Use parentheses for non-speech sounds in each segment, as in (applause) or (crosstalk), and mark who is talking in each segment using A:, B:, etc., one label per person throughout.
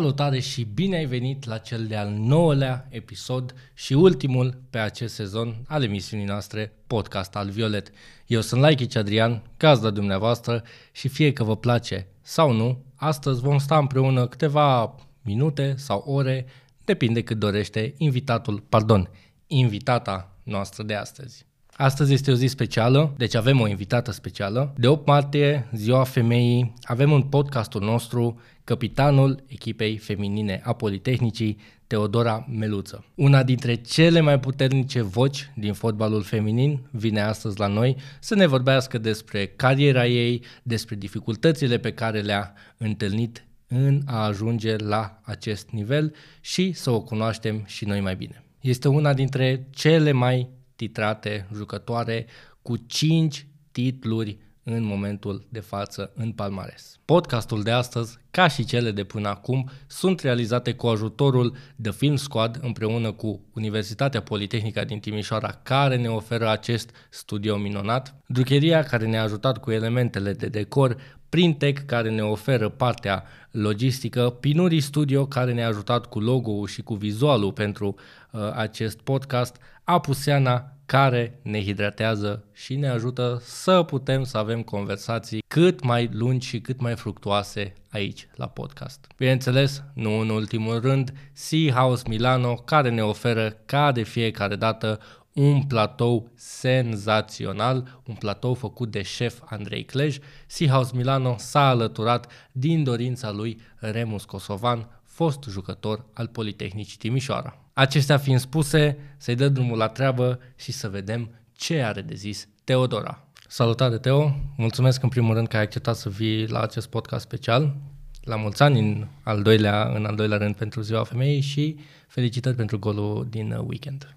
A: Salutare și bine ai venit la cel de-al nouălea episod și ultimul pe acest sezon al emisiunii noastre Podcast al Violet. Eu sunt Laichici Adrian, gazda dumneavoastră și fie că vă place sau nu, astăzi vom sta împreună câteva minute sau ore, depinde cât dorește invitatul, pardon, invitata noastră de astăzi. Astăzi este o zi specială, deci avem o invitată specială. De 8 martie, ziua femeii, avem un podcastul nostru capitanul echipei feminine a Politehnicii, Teodora Meluță. Una dintre cele mai puternice voci din fotbalul feminin vine astăzi la noi să ne vorbească despre cariera ei, despre dificultățile pe care le-a întâlnit în a ajunge la acest nivel și să o cunoaștem și noi mai bine. Este una dintre cele mai titrate jucătoare cu 5 titluri în momentul de față în palmares. Podcastul de astăzi, ca și cele de până acum, sunt realizate cu ajutorul The Film Squad împreună cu Universitatea Politehnica din Timișoara, care ne oferă acest studio minunat, Drucheria, care ne-a ajutat cu elementele de decor, Printec, care ne oferă partea logistică, Pinuri Studio, care ne-a ajutat cu logo-ul și cu vizualul pentru Uh, acest podcast, Apuseana care ne hidratează și ne ajută să putem să avem conversații cât mai lungi și cât mai fructuoase aici la podcast. Bineînțeles, nu în ultimul rând, Sea House Milano care ne oferă ca de fiecare dată un platou senzațional, un platou făcut de șef Andrei Clej. Sea House Milano s-a alăturat din dorința lui Remus Cosovan, fost jucător al Politehnicii Timișoara. Acestea fiind spuse, să-i dă drumul la treabă și să vedem ce are de zis Teodora. Salutare, Teo! Mulțumesc în primul rând că ai acceptat să vii la acest podcast special. La mulți ani în al doilea, în al doilea rând pentru Ziua Femeii și felicitări pentru golul din weekend.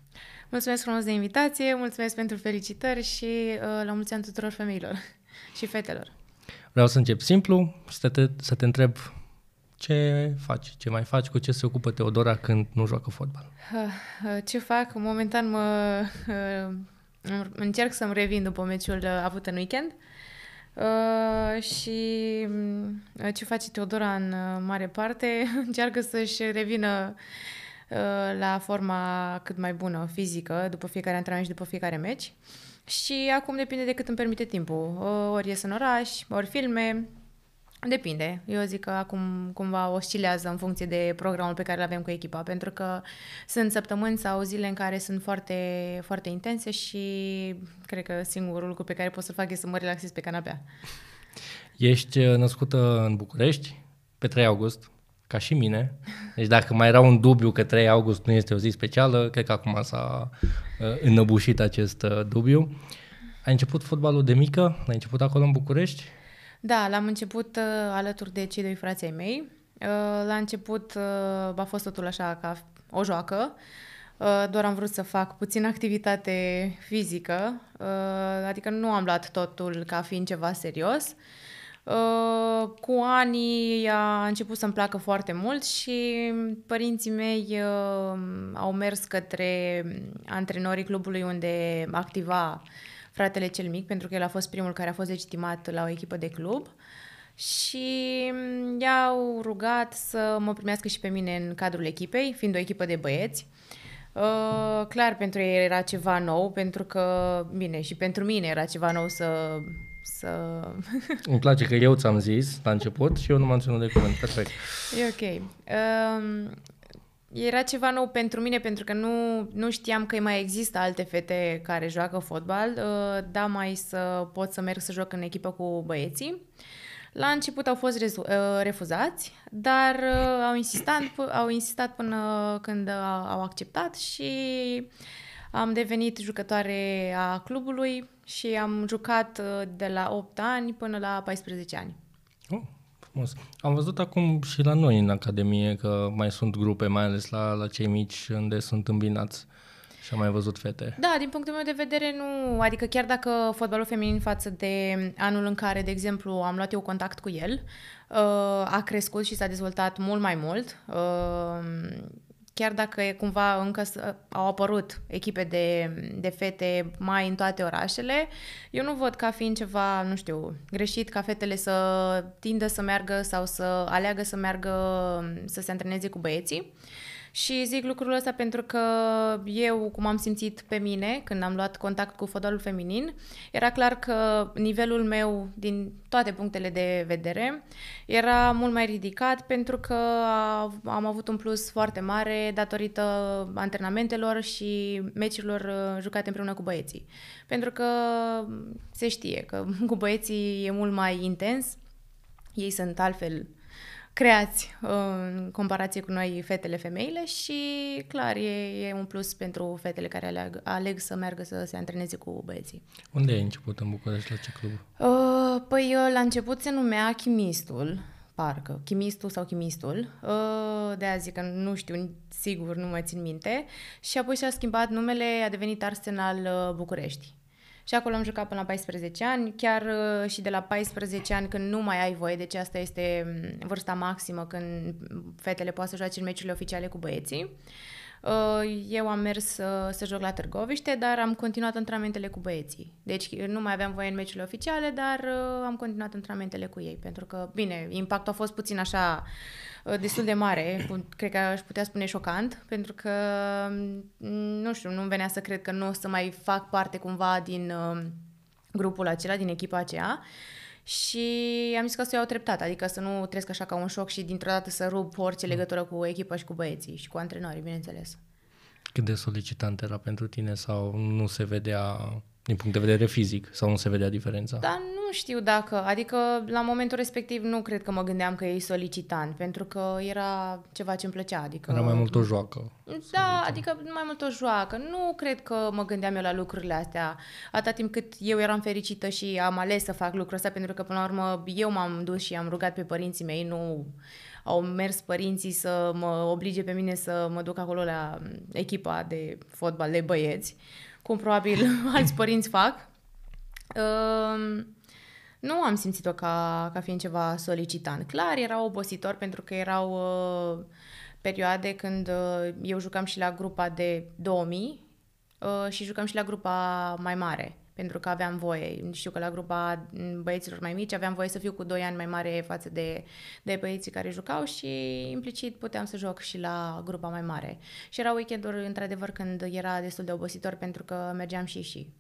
B: Mulțumesc frumos de invitație, mulțumesc pentru felicitări și uh, la mulți ani tuturor femeilor (laughs) și fetelor.
A: Vreau să încep simplu, să te, să te întreb ce faci? Ce mai faci? Cu ce se ocupă Teodora când nu joacă fotbal?
B: Ah, ah, ce fac? Momentan mă, ah, încerc să-mi revin după meciul avut în weekend. și ce face Teodora în mare parte? (laughs) Încearcă să-și revină la forma cât mai bună fizică după fiecare antrenament și după fiecare meci. Și acum depinde de cât îmi permite timpul. Ori ies în oraș, ori filme, Depinde. Eu zic că acum cumva oscilează în funcție de programul pe care îl avem cu echipa, pentru că sunt săptămâni sau zile în care sunt foarte, foarte intense și cred că singurul lucru pe care pot să-l fac este să mă relaxez pe canapea.
A: Ești uh, născută în București pe 3 august, ca și mine. Deci dacă mai era un dubiu că 3 august nu este o zi specială, cred că acum s-a uh, înăbușit acest uh, dubiu. Ai început fotbalul de mică? Ai început acolo în București?
B: Da, l-am început uh, alături de cei doi frații ai mei. Uh, la început uh, a fost totul așa ca o joacă. Uh, doar am vrut să fac puțin activitate fizică, uh, adică nu am luat totul ca fiind ceva serios. Uh, cu anii a început să-mi placă foarte mult și părinții mei au mers către antrenorii clubului unde activa fratele cel mic, pentru că el a fost primul care a fost legitimat la o echipă de club și i-au rugat să mă primească și pe mine în cadrul echipei, fiind o echipă de băieți. Uh, clar, pentru ei era ceva nou, pentru că, bine, și pentru mine era ceva nou să... să... (laughs)
A: Îmi place că eu ți-am zis la început și eu nu m-am ținut de cuvânt. Perfect.
B: E ok. Uh, era ceva nou pentru mine, pentru că nu, nu știam că mai există alte fete care joacă fotbal, da mai să pot să merg să joc în echipă cu băieții. La început au fost uh, refuzați, dar uh, au insistat, au insistat până când au acceptat și am devenit jucătoare a clubului și am jucat de la 8 ani până la 14 ani. Oh
A: frumos. Am văzut acum și la noi în Academie că mai sunt grupe, mai ales la, la cei mici, unde sunt îmbinați. Și am mai văzut fete.
B: Da, din punctul meu de vedere nu. Adică chiar dacă fotbalul feminin față de anul în care, de exemplu, am luat eu contact cu el, uh, a crescut și s-a dezvoltat mult mai mult uh, chiar dacă e cumva încă ă, au apărut echipe de, de fete mai în toate orașele, eu nu văd ca fiind ceva, nu știu, greșit ca fetele să tindă să meargă sau să aleagă să meargă să se antreneze cu băieții. Uh, și zic lucrul ăsta pentru că eu, cum am simțit pe mine când am luat contact cu fotbalul feminin, era clar că nivelul meu din toate punctele de vedere era mult mai ridicat pentru că am avut un plus foarte mare datorită antrenamentelor și meciurilor uh, jucate împreună cu băieții. Pentru că se știe că (laughs) cu băieții e mult mai intens, ei sunt altfel uh, creați uh, în comparație cu noi fetele, femeile și clar e, e un plus pentru fetele care aleg, aleg să meargă să se antreneze cu băieții.
A: Unde ai început în București? La ce club?
B: Uh, păi uh, la început se numea Chimistul, parcă, chimistul sau chimistul, uh, de azi că nu știu, sigur, nu mă țin minte, și apoi și-a schimbat numele, a devenit Arsenal București. Și acolo am jucat până la 14 ani, chiar uh, și de la 14 ani când nu mai ai voie, deci asta este mm, vârsta maximă când fetele poate să joace în meciurile oficiale cu băieții. Uh, Uh, eu am mers să, uh, să joc la Târgoviște, dar am continuat antrenamentele cu băieții. Deci uh, nu mai aveam voie în meciurile oficiale, dar am continuat antrenamentele cu ei, pentru că, bine, impactul a fost puțin așa destul de mare, (laughs) cred că aș putea spune șocant, pentru că, mm, nu știu, nu-mi venea să cred că nu o să mai fac parte cumva din grupul acela, din echipa aceea. Uh, și am zis că să o iau treptat, adică să nu trăiesc așa ca un șoc și dintr-o dată să rup orice mm. legătură cu echipa și cu băieții și cu antrenorii, bineînțeles.
A: Cât de solicitant era pentru tine sau nu se vedea din punct de vedere fizic sau nu se vedea diferența? Dar
B: nu știu dacă, adică la momentul respectiv nu cred că mă gândeam că e solicitant, pentru că era ceva ce îmi plăcea, adică... Era mai mult o joacă. Da, adică mai mult o joacă. Nu cred că mă gândeam eu la lucrurile astea, atâta timp cât eu eram fericită și am ales să fac lucrul ăsta, pentru că până la urmă eu m-am dus și am rugat pe părinții mei, nu au mers părinții să mă oblige pe mine să mă duc acolo la echipa de fotbal de băieți. Uh, cum probabil (laughs) alți părinți fac. Ehm, nu am simțit-o ca, ca fiind ceva solicitant. Clar, era obositor pentru că erau uh, perioade când uh, eu jucam și la grupa de 2000 uh, și jucam și la grupa mai mare pentru că aveam voie. Știu că la grupa băieților mai mici aveam voie să fiu cu 2 ani mai mare față de, de băieții care jucau și implicit puteam să joc și la grupa mai mare. Și era weekendul într-adevăr, când era destul de obositor pentru că mergeam și și.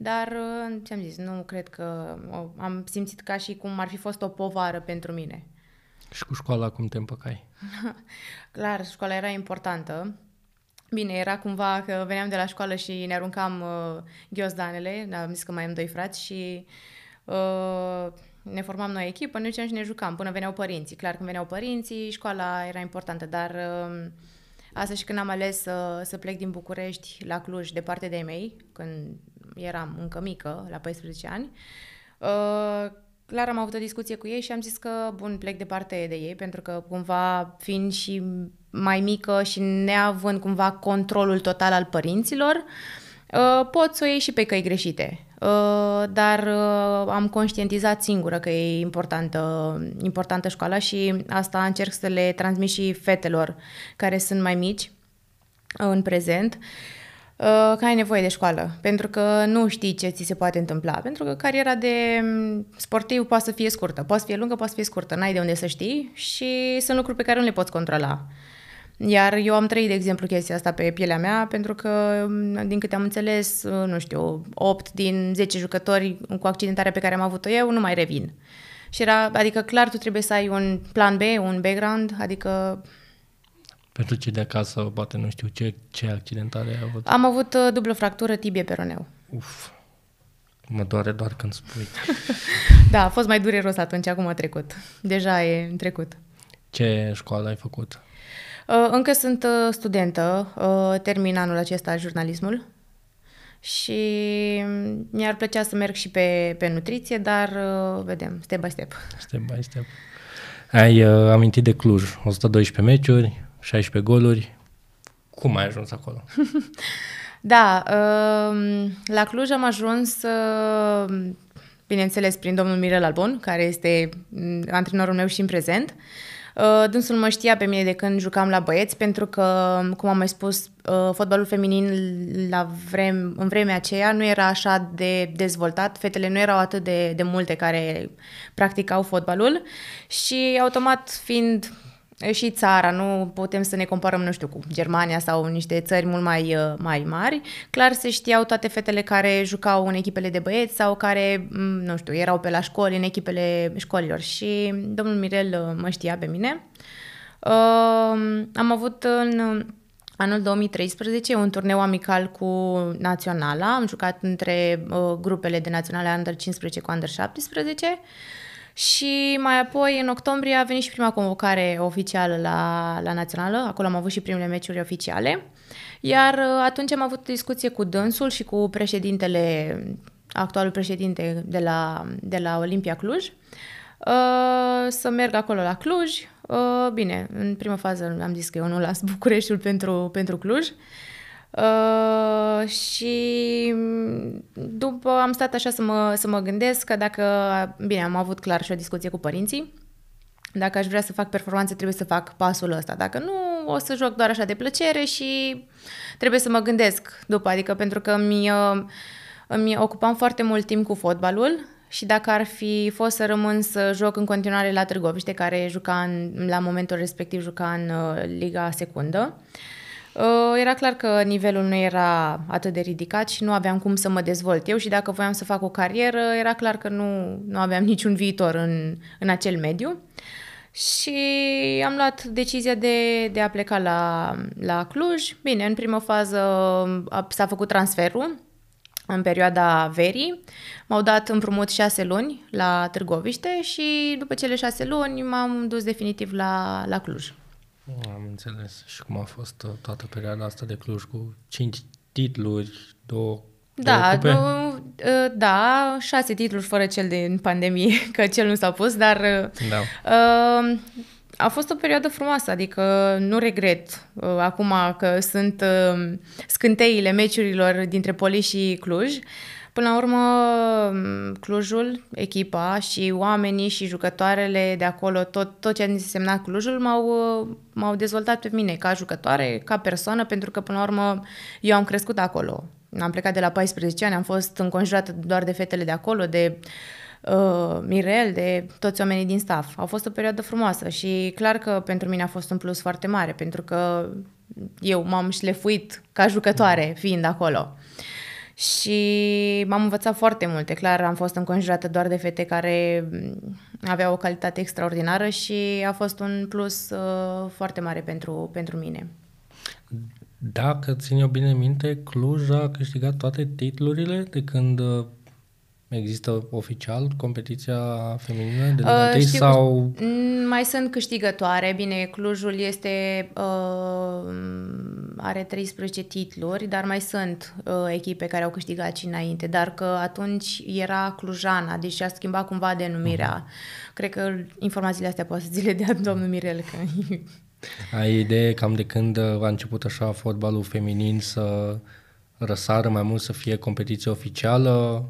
B: Dar, uh, ce am zis, nu cred că uh, am simțit ca și cum ar fi fost o povară pentru mine.
A: Și cu școala cum te împăcai?
B: (laughs) Clar, școala era importantă Bine, era cumva că veneam de la școală și ne aruncam uh, ghiozdanele, am zis că mai am doi frați și uh, ne formam noi echipă, ne și ne jucam până veneau părinții. Clar, când veneau părinții, școala era importantă, dar uh, asta și când am ales să, să plec din București la Cluj, departe de mei, când eram încă mică, la 14 ani, uh, clar am avut o discuție cu ei și am zis că, bun, plec departe de ei, pentru că cumva, fiind și mai mică și neavând cumva controlul total al părinților, uh, pot să o iei și pe căi greșite. Uh, dar uh, am conștientizat singură că e importantă, importantă școala și asta încerc să le transmit și fetelor care sunt mai mici în prezent că ai nevoie de școală, pentru că nu știi ce ți se poate întâmpla, pentru că cariera de mm, sportiv poate să fie scurtă, poate să fie lungă, poate să fie scurtă, n-ai de unde să știi și sunt lucruri pe care nu le poți controla. Iar eu am trăit, de exemplu, chestia asta pe pielea mea, pentru că, mm, din câte am înțeles, nu știu, 8 din 10 jucători cu accidentarea pe care am avut-o eu nu mai revin. Și era, adică clar, tu trebuie să ai un plan B, un background, adică
A: pentru cei de acasă, poate nu știu ce, ce accidentare ai avut.
B: Am avut uh, dublă fractură tibie peroneu.
A: Uf, mă doare doar când spui.
B: (laughs) da, a fost mai dureros atunci, acum a trecut. Deja e trecut.
A: Ce școală ai făcut?
B: Uh, încă sunt uh, studentă, uh, termin anul acesta jurnalismul și mi-ar plăcea să merg și pe, pe nutriție, dar vedem, step by step.
A: Step by step. Ai uh, amintit de Cluj, 112 meciuri, 16 goluri. Cum ai ajuns acolo?
B: (laughs) da, uh, la Cluj am ajuns, uh, bineînțeles, prin domnul Mirel Albon, care este mm, antrenorul meu și în prezent. Uh, Uh, dânsul mă știa pe mine de când jucam la băieți, pentru că, cum am mai spus, uh, fotbalul feminin la vrem, în vremea aceea nu era așa de dezvoltat, fetele nu erau atât de, de multe care practicau fotbalul și automat fiind și țara, nu putem să ne comparăm, nu știu, cu Germania sau niște țări mult mai, uh, mai mari. Clar se știau toate fetele care jucau în echipele de băieți sau care, mm, nu știu, erau pe la școli, în echipele școlilor. Și domnul Mirel uh, mă știa pe mine. Uh, am avut în anul 2013 un turneu amical cu Naționala. Am jucat între grupele de Naționale Under 15 cu Under 17 și mai apoi, în octombrie, a venit și prima convocare oficială la, la Națională. Acolo am avut și primele meciuri oficiale. Iar uh, atunci am avut discuție cu dânsul și cu președintele, actualul președinte de la, de la Olimpia Cluj, uh, să merg acolo la Cluj. Uh, bine, în prima fază am zis că eu nu las Bucureștiul pentru, pentru Cluj. Uh, și după am stat așa să mă, să mă gândesc că dacă, bine, am avut clar și o discuție cu părinții, dacă aș vrea să fac performanțe, trebuie să fac pasul ăsta. Dacă nu, o să joc doar așa de plăcere și trebuie să mă gândesc după, adică pentru că mi îmi uh, ocupam foarte mult timp cu fotbalul și dacă ar fi fost să rămân să joc în continuare la Târgoviște, care juca în, la momentul respectiv juca în uh, Liga Secundă, uh, Uh, era clar că nivelul nu era atât de ridicat și nu aveam cum să mă dezvolt eu și dacă voiam să fac o carieră, era clar că nu, nu aveam niciun viitor în, în acel mediu. Și am luat decizia de, de a pleca la, la Cluj. Bine, în primă fază a, s-a făcut transferul în perioada verii. M-au dat împrumut șase luni la Târgoviște și după cele șase luni m-am dus definitiv la, la Cluj.
A: Am înțeles. Și cum a fost uh, toată perioada asta de Cluj cu 5 titluri, două da, două nu,
B: uh, da, șase titluri fără cel din pandemie, (laughs) că cel nu s-a pus, dar uh, da. a fost o perioadă frumoasă, adică nu regret acum că sunt scânteile meciurilor dintre Poli și Cluj. Uh, Până la urmă, Clujul, echipa și oamenii și jucătoarele de acolo, tot, tot ce a însemnat Clujul, m-au, m-au dezvoltat pe mine ca jucătoare, ca persoană, pentru că, până la urmă, eu am crescut acolo. Am plecat de la 14 ani, am fost înconjurată doar de fetele de acolo, de uh, Mirel, de toți oamenii din staff. A fost o perioadă frumoasă și clar că pentru mine a fost un plus foarte mare, pentru că eu m-am șlefuit ca jucătoare mm. fiind acolo. Uh, și m-am învățat foarte multe. Clar, am fost înconjurată doar de fete care mm, aveau o calitate extraordinară și a fost un plus uh, foarte mare pentru, pentru mine.
A: Dacă țin eu bine minte, Cluj a câștigat toate titlurile de când uh, Există oficial competiția feminină de uh, știu, sau...
B: Mm, mai sunt câștigătoare. Bine, Clujul este uh, are 13 titluri, dar mai sunt uh, echipe care au câștigat și înainte. Dar că atunci era Clujana, deci a schimbat cumva denumirea. Uh-huh. Cred că informațiile astea poate să ți le dea (laughs) domnul Mirel. Că...
A: Ai idee cam de când uh, a început așa fotbalul feminin să răsară mai mult, să fie competiție oficială?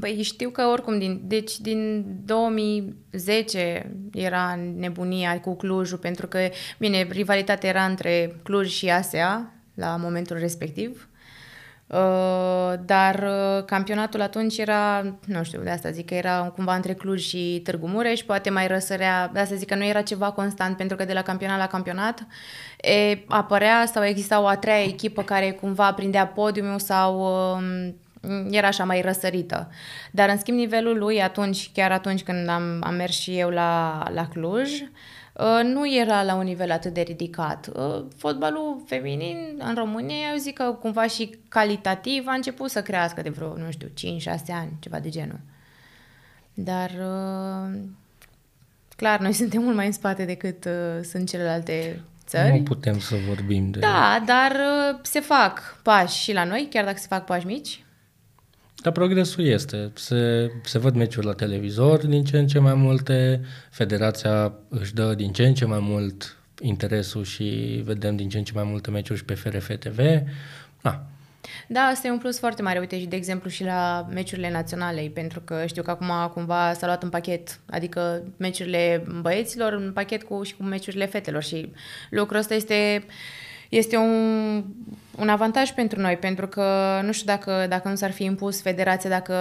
B: Păi știu că oricum, din, deci din 2010 era nebunia cu Clujul, pentru că, bine, rivalitatea era între Cluj și ASEA la momentul respectiv, uh, dar uh, campionatul atunci era, nu știu, de asta zic că era cumva între Cluj și Târgu Mureș, poate mai răsărea, de asta zic că nu era ceva constant, pentru că de la campionat la campionat e, apărea sau exista o a treia echipă care cumva prindea podiumul sau um, Mm, era așa mai răsărită. Dar, în schimb, nivelul lui atunci, chiar atunci când am, am mers și eu la, la Cluj, uh, nu era la un nivel atât de ridicat. Uh, fotbalul feminin în România, eu zic că cumva și calitativ a început să crească de vreo, nu știu, 5-6 ani, ceva de genul. Dar uh, clar, noi (laughs) suntem mult mai în spate decât sunt celelalte țări. Nu
A: putem să vorbim de... Da,
B: dar se fac pași și la noi, chiar dacă se fac pași mici.
A: Dar progresul este. Se, se văd meciuri la televizor din ce în ce mai multe, federația își dă din ce în ce mai mult interesul și vedem din ce în ce mai multe meciuri și pe FRF TV. Da.
B: da, asta e un plus foarte mare. Uite, și de exemplu și la meciurile naționale, pentru că știu că acum cumva s-a luat în pachet, adică meciurile băieților în pachet cu și cu meciurile fetelor și lucrul ăsta este este un, un avantaj pentru noi, pentru că nu știu dacă, dacă nu s-ar fi impus federația, dacă,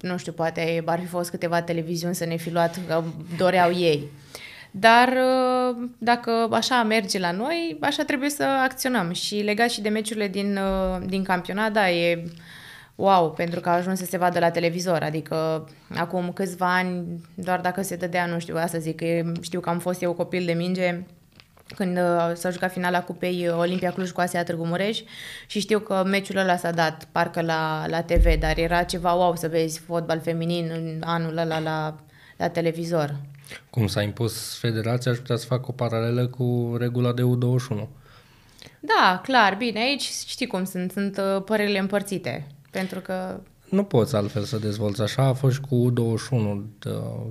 B: nu știu, poate ar fi fost câteva televiziuni să ne fi luat, că doreau ei. Dar uh, dacă așa merge la noi, așa trebuie să acționăm. Și legat și de meciurile din, uh, din campionat, da, e wow, pentru că a ajuns să se vadă la televizor. Adică acum câțiva ani, doar dacă se dădea, nu știu, asta zic, că știu că am fost eu copil de minge, când uh, s-a jucat finala Cupei uh, Olimpia Cluj cu Asia Târgu Mureș și știu că meciul ăla s-a dat parcă la, la TV, dar era ceva wow să vezi fotbal feminin în anul ăla la, la televizor.
A: Cum s-a impus federația, aș putea să fac o paralelă cu regula de U21.
B: Da, clar, bine, aici știi cum sunt, sunt uh, părerile împărțite, pentru că
A: nu poți altfel să dezvolți așa. A fost și cu U21.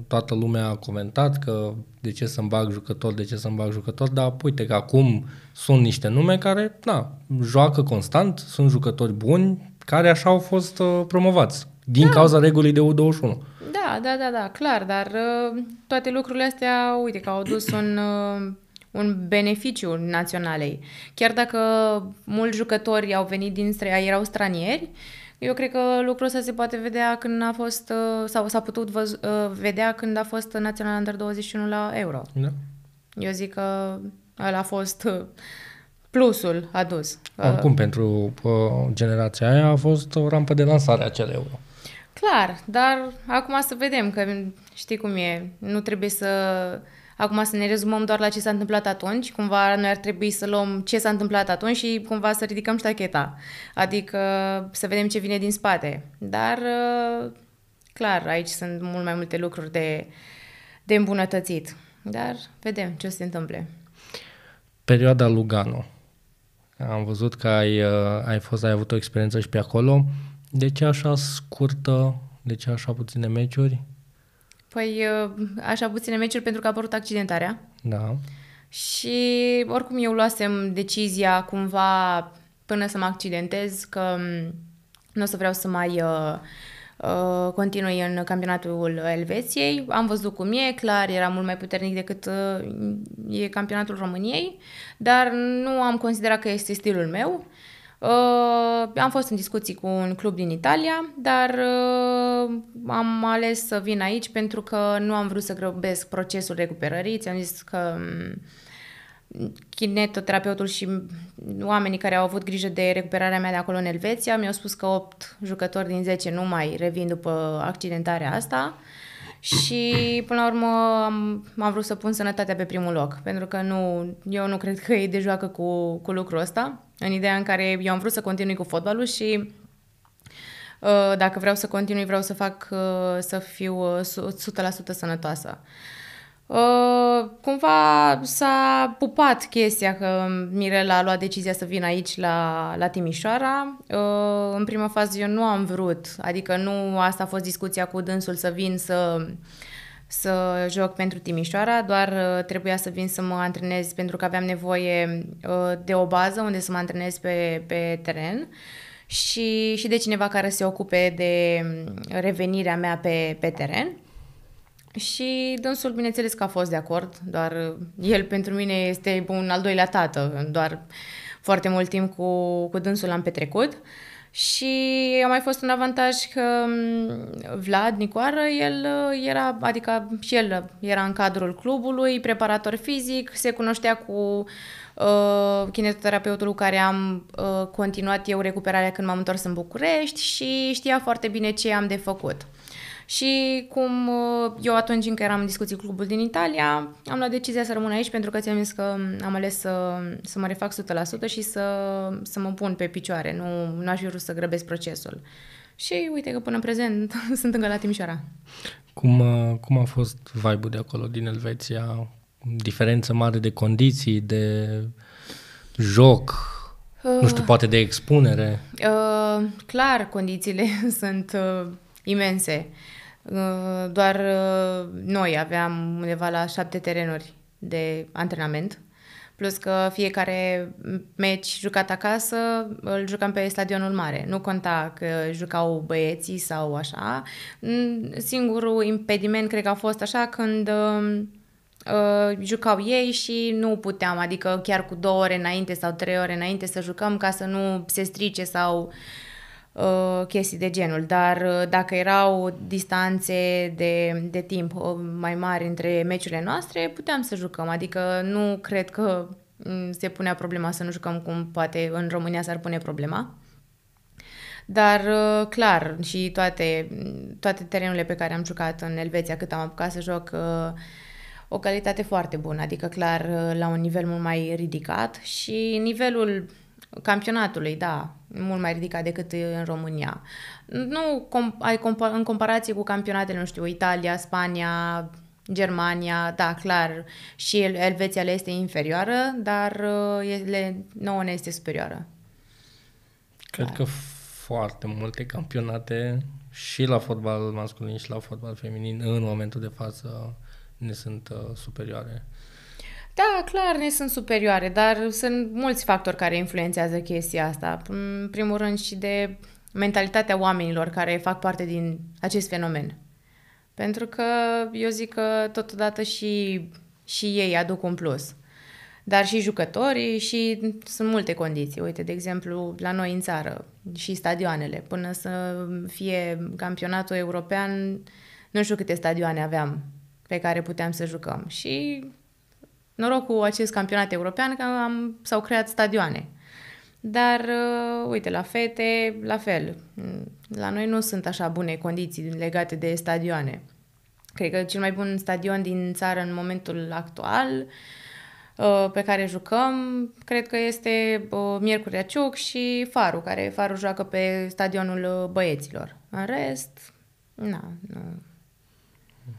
A: Toată lumea a comentat că de ce să-mi bag jucător, de ce să-mi bag jucător, dar uite că acum sunt niște nume care, na, joacă constant, sunt jucători buni, care așa au fost uh, promovați din da. cauza regulii de U21.
B: Da, da, da, da, clar, dar uh, toate lucrurile astea, uite, că au dus un uh, un beneficiu naționalei. Chiar dacă mulți jucători au venit din străia, erau stranieri, uh, eu cred că lucrul ăsta se poate vedea când a fost, uh, sau s-a putut văz, uh, vedea când a fost Național Under 21 la Euro. Da. Eu zic că ăla a fost uh, plusul adus. Acum,
A: pentru generația aia a fost o rampă de lansare a acel euro.
B: Clar, dar acum să vedem că știi cum e, nu trebuie să Acum să ne rezumăm doar la ce s-a întâmplat atunci, cumva noi ar trebui să luăm ce s-a întâmplat atunci și cumva să ridicăm ștacheta, adică să vedem ce vine din spate. Dar, uh, clar, aici sunt mult mai multe lucruri de, de îmbunătățit, dar vedem ce o să se întâmple.
A: Perioada Lugano. Am văzut că ai, uh, ai fost, ai avut o experiență și pe acolo. De ce așa scurtă? De ce așa puține meciuri?
B: Păi, uh, așa puține meciuri pentru că a apărut accidentarea. Da. Și oricum eu luasem decizia cumva până să mă accidentez că um, nu o să vreau să mai uh, uh, continui în campionatul Elveției. Am văzut cum e, clar, era mult mai puternic decât uh, e campionatul României, dar nu am considerat că este stilul meu Uh, am fost în discuții cu un club din Italia, dar uh, am ales să vin aici pentru că nu am vrut să grăbesc procesul recuperării. Ți-am zis că mm, kinetoterapeutul și oamenii care au avut grijă de recuperarea mea de acolo în Elveția mi-au spus că 8 jucători din 10 nu mai revin după accidentarea asta și până la urmă am, am vrut să pun sănătatea pe primul loc, pentru că nu, eu nu cred că ei de joacă cu, cu lucrul ăsta. În ideea în care eu am vrut să continui cu fotbalul și uh, dacă vreau să continui, vreau să fac uh, să fiu 100% uh, sănătoasă. Cumva s-a pupat chestia că Mirela a luat decizia să vină aici la, la Timișoara. În prima fază eu nu am vrut, adică nu asta a fost discuția cu dânsul să vin să să joc pentru Timișoara, doar uh, trebuia să vin să mă antrenez pentru că aveam nevoie uh, de o bază unde să mă antrenez pe, pe teren și, și de cineva care se ocupe de mm, revenirea mea pe, pe teren. Și dânsul, bineînțeles că a fost de acord, doar uh, el pentru mine este un al doilea tată, doar foarte mult timp cu, cu dânsul l-am petrecut. Uh, și a mai fost un avantaj că mm, Vlad Nicoară, el uh, era, adică și el era în cadrul clubului, preparator fizic, se cunoștea cu uh, kinetoterapeutul cu care am uh, continuat eu recuperarea când m-am întors în București și știa foarte bine ce am de făcut. Și cum uh, eu atunci încă eram în discuții cu clubul din Italia, am luat decizia să rămân aici pentru că ți-am zis că am ales să, să mă refac 100% și să, să mă pun pe picioare. Nu aș fi vrut să grăbesc procesul. Și uite că până în prezent (laughs) sunt încă la Timișoara.
A: Cum, uh, cum a fost vibe-ul de acolo, din Elveția? Diferență mare de condiții, de joc, uh, nu știu, uh. poate de expunere?
B: Uh, clar, condițiile (laughs) sunt uh, imense. Uh, doar uh, noi aveam undeva la șapte terenuri de antrenament, plus că fiecare meci jucat acasă îl jucam pe stadionul mare. Nu conta că jucau băieții sau așa. Mm, singurul impediment cred că a fost așa când um, uh, jucau ei și nu puteam, adică chiar cu două ore înainte sau trei ore înainte să jucăm ca să nu se strice sau uh, Uh, chestii de genul, dar uh, dacă erau distanțe de, de timp uh, mai mari între meciurile noastre, puteam să jucăm, adică nu cred că mm, se punea problema să nu jucăm cum poate în România s-ar pune problema. Dar, clar, și toate, toate terenurile pe care am jucat în Elveția, cât am apucat să joc, o calitate foarte bună, adică, clar, la un nivel mult mai ridicat și nivelul campionatului, da, mult mai ridicat decât în România. Nu com- ai compa- în comparație cu campionatele, nu știu, Italia, Spania, Germania, da, clar, și Elveția le este inferioară, dar uh, ele, nouă ne este superioară.
A: Cred clar. că foarte multe campionate și la fotbal masculin și la fotbal feminin în momentul de față ne sunt uh, superioare.
B: Da, clar, ne sunt superioare, dar sunt mulți factori care influențează chestia asta. În primul rând și de mentalitatea oamenilor care fac parte din acest fenomen. Pentru că eu zic că totodată și, și ei aduc un plus. Dar și jucătorii și sunt multe condiții. Uite, de exemplu, la noi în țară și stadioanele. Până să fie campionatul european, nu știu câte stadioane aveam pe care puteam să jucăm. Și Noroc cu acest campionat european că am, s-au creat stadioane. Dar, uh, uite, la fete, la fel. La noi nu sunt așa bune condiții legate de stadioane. Cred că cel mai bun stadion din țară în momentul actual uh, pe care jucăm, cred că este uh, Miercurea Ciuc și Faru, care Faru joacă pe stadionul uh, Băieților. În rest, na, nu,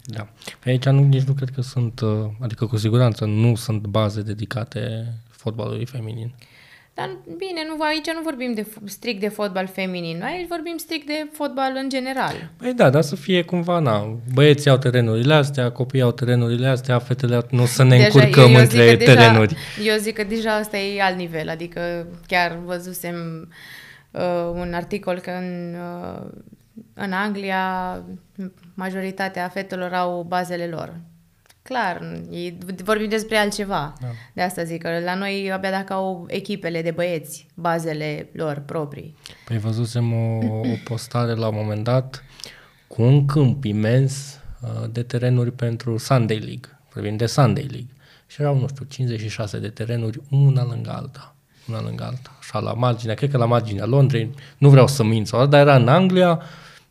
A: da. Aici nu, nici nu cred că sunt, uh, adică cu siguranță nu sunt baze dedicate fotbalului feminin.
B: Dar bine, nu, aici nu vorbim de, strict de fotbal feminin, aici vorbim strict de fotbal în general.
A: Păi da, dar să fie cumva, na, băieții au terenurile astea, copiii au terenurile astea, fetele nu să ne deja, încurcăm eu, eu între deja, terenuri.
B: eu zic că deja asta e alt nivel, adică chiar văzusem uh, un articol că în uh, în Anglia majoritatea fetelor au bazele lor. Clar, vorbim despre altceva. Da. De asta zic că la noi abia dacă au echipele de băieți bazele lor proprii.
A: Păi văzusem o, o postare la un moment dat cu un câmp imens uh, de terenuri pentru Sunday League. Vorbim de Sunday League. Și erau, nu știu, 56 de terenuri, una lângă alta una lângă alta, așa la marginea, cred că la marginea Londrei, nu vreau să mint sau dar era în Anglia,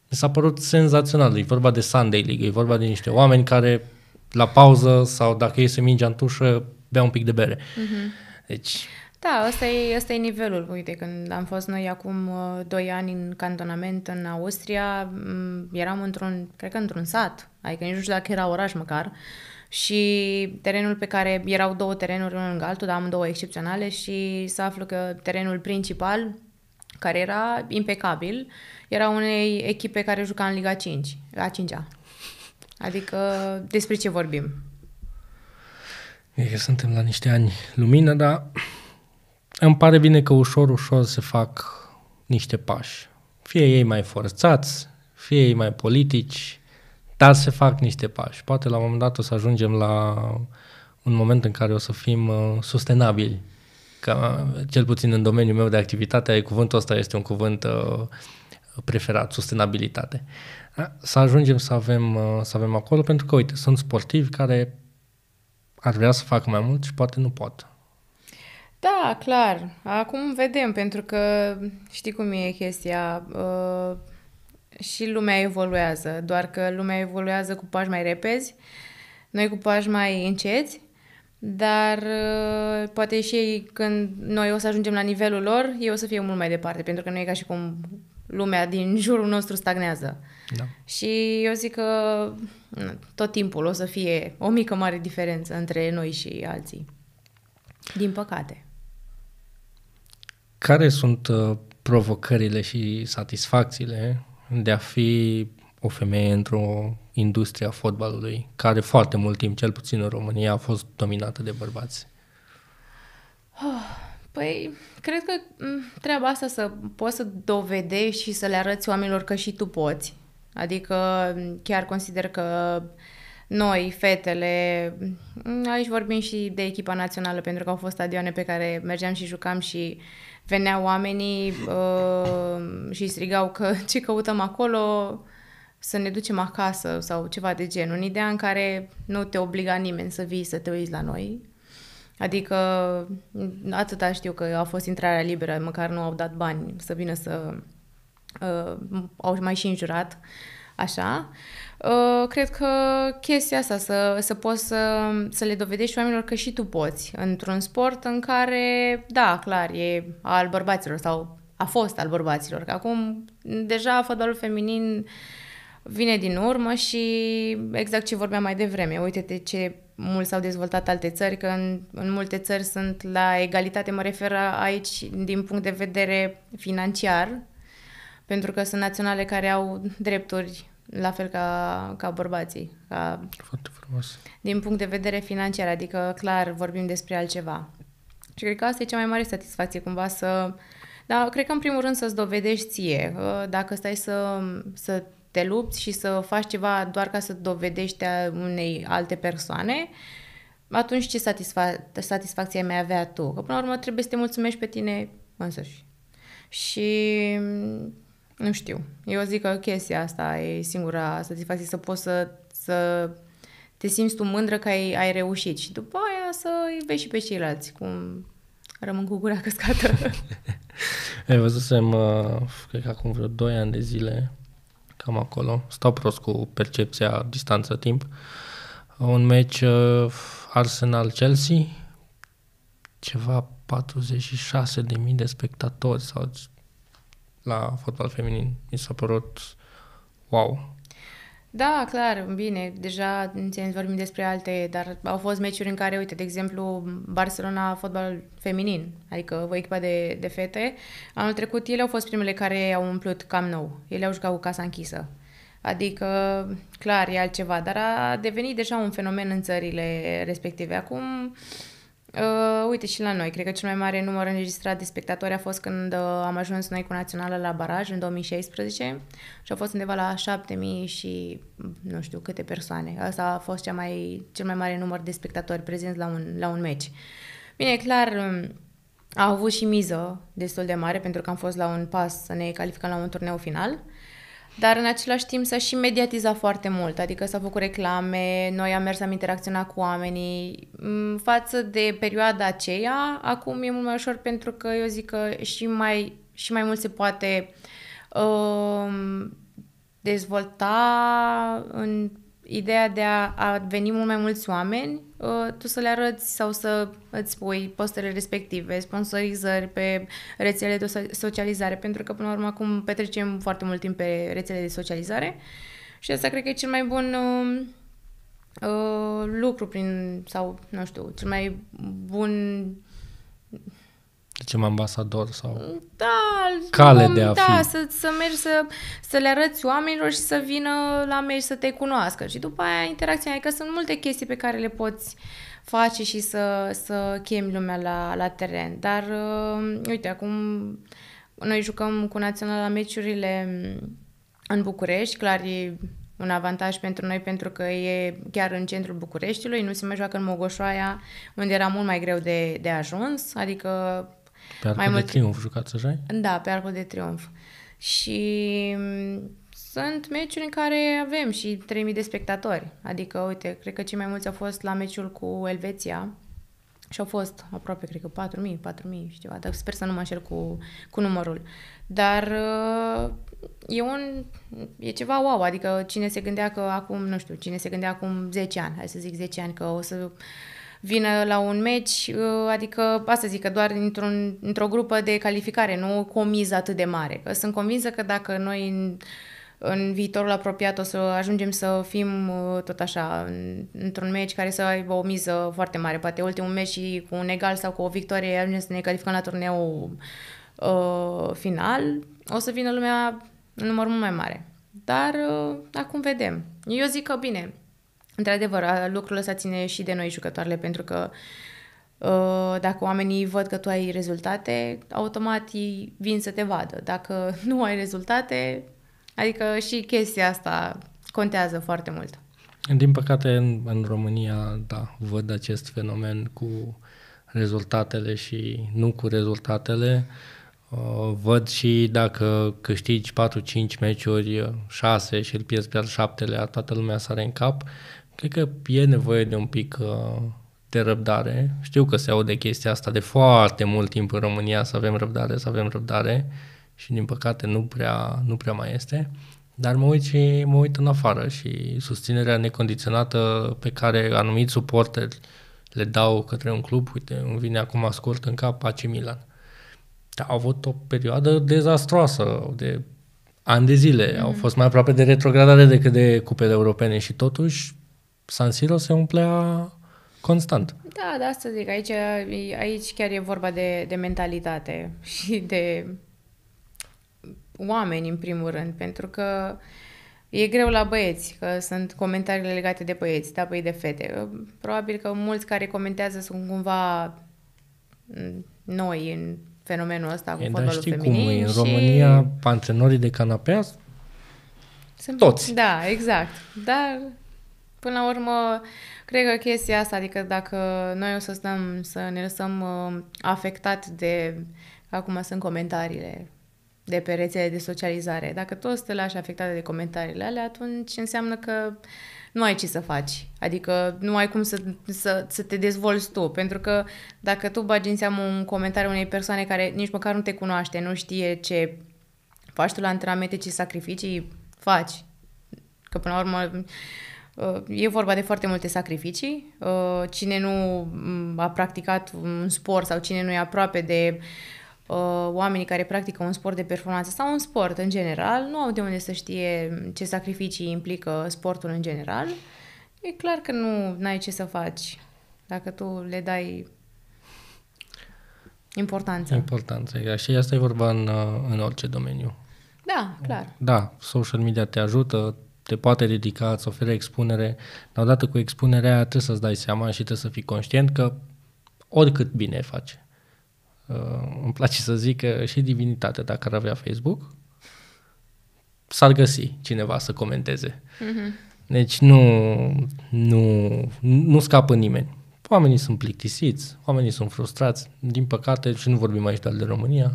A: mi s-a părut senzațional, e vorba de Sunday League, e vorba de niște oameni care la pauză sau dacă iese mingea în tușă, bea un pic de bere. Uh-huh. Deci...
B: Da, ăsta e, ăsta e nivelul. Uite, când am fost noi acum uh, doi ani în cantonament în Austria, m- eram într-un, cred că într-un sat, adică nici nu știu dacă era oraș măcar, uh, și terenul pe care erau două terenuri unul lângă altul, dar am două excepționale și să aflu că terenul principal, care era impecabil, era unei echipe care juca în Liga 5, la 5-a. Adică despre ce vorbim?
A: E că suntem la niște ani lumină, dar îmi pare bine că ușor, ușor se fac niște pași. Fie ei mai forțați, fie ei mai politici, dar se fac niște pași. Poate la un moment dat o să ajungem la un moment în care o să fim uh, sustenabili. Ca, uh, cel puțin în domeniul meu de activitate, cuvântul ăsta este un cuvânt uh, preferat, sustenabilitate. Uh, să ajungem să avem, uh, să avem acolo, pentru că, uite, sunt sportivi care ar vrea să facă mai mult și poate nu pot.
B: Da, clar. Acum vedem, pentru că știi cum e chestia. Uh și lumea evoluează, doar că lumea evoluează cu pași mai repezi, noi cu pași mai înceți, dar uh, poate și ei, când noi o să ajungem la nivelul lor, ei o să fie mult mai departe, pentru că nu e ca și cum lumea din jurul nostru stagnează. Da. Și eu zic că tot timpul o să fie o mică mare diferență între noi și alții. Din păcate.
A: Care sunt uh, provocările și satisfacțiile de a fi o femeie într-o industrie a fotbalului, care foarte mult timp, cel puțin în România, a fost dominată de bărbați?
B: Ah, păi, cred că mm, treaba asta să poți să dovedești și să le arăți oamenilor că și tu poți. Adică chiar consider că noi, fetele, mm, aici vorbim și de echipa națională, pentru că au fost stadioane pe care mergeam și jucam și uh, veneau oamenii uh, și strigau că (laughs) ce căutăm acolo, să ne ducem acasă sau ceva de genul. În ideea în care nu te obliga nimeni să vii să te uiți la noi. Adică atâta știu că a fost intrarea liberă, măcar nu au dat bani să vină să... Uh, au mai și înjurat, așa. Uh, Uh, cred că chestia asta, să, să poți să, să le dovedești oamenilor că și tu poți într-un sport în care, da, clar, e al bărbaților sau a fost al bărbaților, că acum deja fotbalul feminin vine din urmă și exact ce vorbeam mai devreme, uite-te ce mult s-au dezvoltat alte țări, că în, în multe țări sunt la egalitate, mă refer aici din punct de vedere financiar, pentru că sunt naționale care au drepturi la fel ca, ca bărbații. Ca, Foarte frumos. Din punct de vedere financiar, adică clar vorbim despre altceva. Și cred că asta e cea mai mare satisfacție, cumva să... Dar cred că în primul rând să-ți dovedești ție. Dacă stai să, să te lupți și să faci ceva doar ca să dovedești unei alte persoane, atunci ce satisfa- satisfacție mai avea tu? Că până la urmă trebuie să te mulțumești pe tine însăși. Și nu știu. Eu zic că chestia asta e singura satisfacție, să poți să, să te simți tu mândră că ai, ai reușit și după aia să îi vezi și pe ceilalți cum rămân cu gura (laughs) căscată.
A: ai văzusem, uh, cred că acum vreo 2 ani de zile, cam acolo, stau prost cu percepția distanță-timp, un meci uh, Arsenal-Chelsea, ceva 46.000 de spectatori sau la fotbal feminin. Mi s-a părut wow.
B: Da, clar, bine, deja înțeleg, vorbim despre alte, dar au fost meciuri în care, uite, de exemplu, Barcelona fotbal feminin, adică o echipă de, de fete, anul trecut ele au fost primele care au umplut cam nou. Ele au jucat cu casa închisă. Adică, clar, e altceva, dar a devenit deja un fenomen în țările respective. Acum, uh, Uh, uite și la noi, cred că cel mai mare număr înregistrat de spectatori a fost când uh, am ajuns noi cu Naționala la baraj în 2016 și au fost undeva la 7000 și nu știu câte persoane. Asta a fost cea mai, cel mai mare număr de spectatori prezenți la un, la un meci. Bine, clar, um, a avut și miză destul de mare pentru că am fost la un pas să ne calificăm la un turneu final. Uh, dar în același timp s-a și mediatizat foarte mult, adică s-au făcut reclame, noi am mers, am interacționat cu oamenii. Mm, față de perioada aceea, acum e mult mai ușor pentru că eu zic că și mai, și mai mult se poate uh, dezvolta în ideea de a, a veni mult mai mulți oameni, uh, tu să le arăți sau să îți pui postele respective, sponsorizări pe rețele de socializare, pentru că până la urmă acum petrecem foarte mult timp pe rețele de socializare și asta cred că e cel mai bun uh, uh, lucru prin, sau nu știu, cel mai bun
A: Zicem ambasador sau da, cale om, de a da, fi. Da, să,
B: să mergi să, să le arăți oamenilor și să vină la meci să te cunoască. Și după aia interacțiunea, adică sunt multe chestii pe care le poți face și să, să chemi lumea la, la teren. Dar, uh, uite, acum noi jucăm cu național la meciurile mm, în București, clar e un avantaj pentru noi pentru că e chiar în centrul Bucureștiului, nu se mai joacă în Mogoșoaia, unde era mult mai greu de, de ajuns, adică
A: pe Arcul mai de mult... Triunf jucați așa?
B: Da, pe Arcul de Triunf. Și mm, sunt meciuri în care avem și 3.000 de spectatori. Adică, uite, cred că cei mai mulți au fost la meciul cu Elveția și au fost aproape, cred că 4.000, 4.000 și ceva, dar sper să nu mă înșel cu, cu numărul. Dar uh, e un, e ceva wow, adică cine se gândea că acum, nu știu, cine se gândea acum 10 ani, hai să zic 10 ani, că o să vină la un meci, uh, adică asta zic că doar într-un, într-o grupă de calificare, nu cu o miză atât de mare. Că sunt convinsă că dacă noi în, în viitorul apropiat o să ajungem să fim uh, tot așa într-un meci care să aibă o miză foarte mare, poate ultimul meci și cu un egal sau cu o victorie ajungem să ne calificăm la turneul uh, final, o să vină lumea în mai mare. Dar uh, acum vedem. Eu zic că bine, într-adevăr, lucrul ăsta ține și de noi jucătoarele, pentru că ă, dacă oamenii văd că tu ai rezultate, automat ei vin să te vadă. Dacă (laughs) nu ai rezultate, adică și chestia asta contează foarte mult.
A: Din păcate, în, în România, da, văd acest fenomen cu rezultatele și nu cu rezultatele. Ă, văd și dacă câștigi 4-5 meciuri, 6 și îl pierzi pe al șaptelea, toată lumea sare în cap cred că e nevoie de un pic uh, de răbdare. Știu că se aude chestia asta de foarte mult timp în România, să avem răbdare, să avem răbdare și din păcate nu prea, nu prea mai este. Dar mă uit și mă uit în afară și susținerea necondiționată pe care anumiți suporteri le dau către un club, uite, îmi vine acum scurt în cap AC Milan. Dar au avut o perioadă dezastroasă de ani de zile, mm-hmm. au fost mai aproape de retrogradare decât de cupele europene și totuși San Siro se umplea constant.
B: Da, da, asta zic. Aici, aici chiar e vorba de, de mentalitate (laughs) și de oameni, în primul rând, pentru că e greu la băieți, că sunt comentariile legate de băieți, da, băi de fete. Probabil că mulți care comentează sunt cumva noi în fenomenul ăsta cu e, da, fotbalul dar știi feminin. Cum e, în și... România,
A: antrenorii de canapea
B: sunt toți. Da, exact. Dar Până la urmă, cred că chestia asta, adică dacă noi o să stăm să ne lăsăm uh, afectat de, acum sunt comentariile de pe rețele de socializare, dacă tot te lași afectate de comentariile alea, atunci înseamnă că nu ai ce să faci. Adică nu ai cum să, să, să te dezvolți tu. Pentru că dacă tu bagi în seamă un comentariu unei persoane care nici măcar nu te cunoaște, nu știe ce faci tu la antrenamente, ce sacrificii faci. Că până la urmă Uh, e vorba de foarte multe sacrificii. Uh, cine nu mm, a practicat un sport sau cine nu e aproape de uh, oamenii care practică un sport de performanță sau un sport în general, nu au de unde să știe ce sacrificii implică sportul în general. E clar că nu ai ce să faci dacă tu le dai importanță.
A: Importanță, exact. Și asta e vorba în, în orice domeniu.
B: Da, clar.
A: Da, social media te ajută, te poate ridica, îți oferă expunere, dar odată cu expunerea aia trebuie să-ți dai seama și trebuie să fii conștient că oricât bine faci. Uh, îmi place să zic că și divinitatea, dacă ar avea Facebook, s-ar găsi cineva să comenteze. Uh-huh. Deci nu, nu, nu scapă nimeni. Oamenii sunt plictisiți, oamenii sunt frustrați, din păcate, și nu vorbim aici doar de România,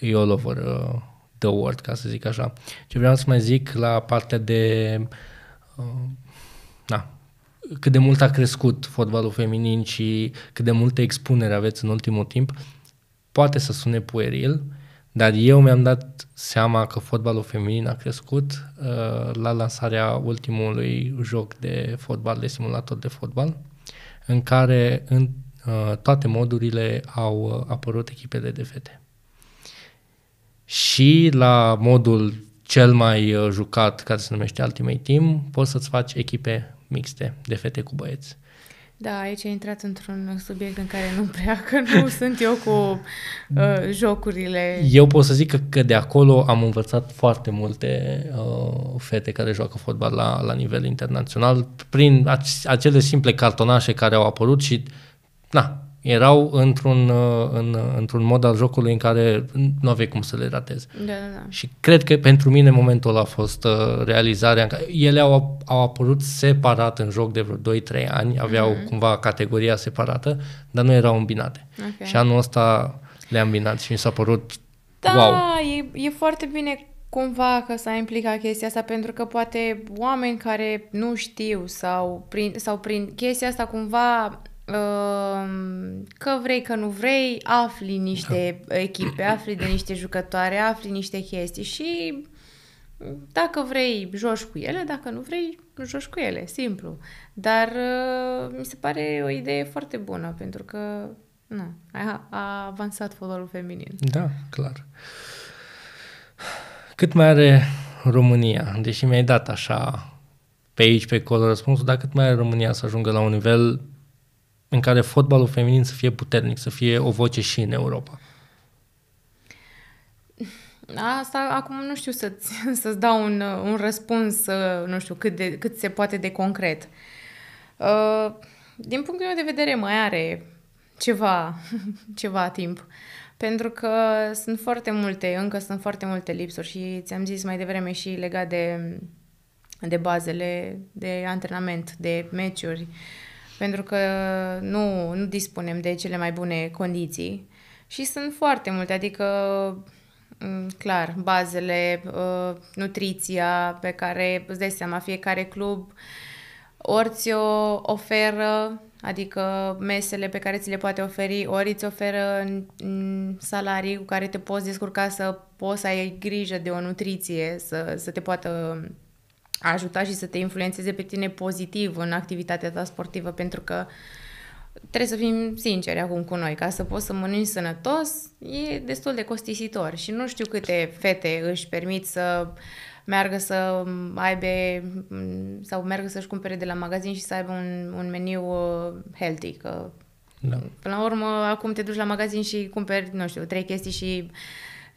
A: e all over uh, the world, ca să zic așa. Ce vreau să mai zic la partea de uh, na, cât de mult a crescut fotbalul feminin și cât de multe expunere aveți în ultimul timp, poate să sune pueril, dar eu mi-am dat seama că fotbalul feminin a crescut uh, la lansarea ultimului joc de fotbal, de simulator de fotbal, în care în uh, toate modurile au uh, apărut echipele de fete și la modul cel mai uh, jucat, care se numește Ultimate Team, poți să-ți faci echipe mixte de fete cu băieți.
B: Da, aici ai intrat într-un subiect în care nu prea, că nu sunt eu cu uh, jocurile. Eu
A: pot să zic că, că de acolo am învățat foarte multe uh, fete care joacă fotbal la, la nivel internațional prin acele simple cartonașe care au apărut și, na, erau într-un, uh, în, uh, într-un mod al jocului în care nu aveai cum să le ratezi. Da, da, da. Și cred că pentru mine momentul ăla a fost uh, realizarea în care ele au, au apărut separat în joc de vreo 2-3 ani, aveau mm-hmm. cumva categoria separată, dar nu erau îmbinate. Okay. Și anul ăsta le-am îmbinat și mi s-a părut da, wow.
B: e, e foarte bine cumva că s-a implicat chestia asta pentru că poate oameni care nu știu sau prin, sau prin chestia asta cumva Ehm, că vrei, că nu vrei, afli niște (laughs) echipe, afli de niște jucătoare, afli niște chestii și dacă vrei, joci cu ele, dacă nu vrei, joci cu ele, simplu. Dar ehm, mi se pare o idee foarte bună, pentru că nu, a, a avansat fotbalul feminin. Da,
A: clar. Cât mai are România? Deși mi-ai dat așa pe aici, pe acolo răspunsul, dar cât mai are România să ajungă la un nivel în care fotbalul feminin să fie puternic, să fie o voce și în Europa?
B: Da, asta acum nu știu să-ți, (laughs) să dau un, un răspuns, uh, nu știu, cât, de, cât se poate de concret. Uh, din punctul meu de vedere, mai are ceva, (laughs) ceva timp. Pentru că sunt foarte multe, încă sunt foarte multe lipsuri și ți-am zis mai devreme și legat de, de bazele de antrenament, de meciuri, uh, pentru că nu, nu dispunem de cele mai bune condiții și sunt foarte multe, adică mm, clar, bazele, uh, nutriția pe care îți dai seama fiecare club ori ți-o oferă, adică mesele pe care ți le poate oferi, ori ți oferă salarii cu care te poți descurca să poți să ai grijă de o nutriție, să, să te poată a ajuta și să te influențeze pe tine pozitiv în activitatea ta sportivă, pentru că trebuie să fim sinceri acum cu noi, ca să poți să mănânci sănătos e destul de costisitor și nu știu câte fete își permit să meargă să aibă sau meargă să-și cumpere de la magazin și să aibă un, un meniu uh, healthy, că da. Până la urmă, acum te duci la magazin și cumperi, nu știu, trei chestii și uh,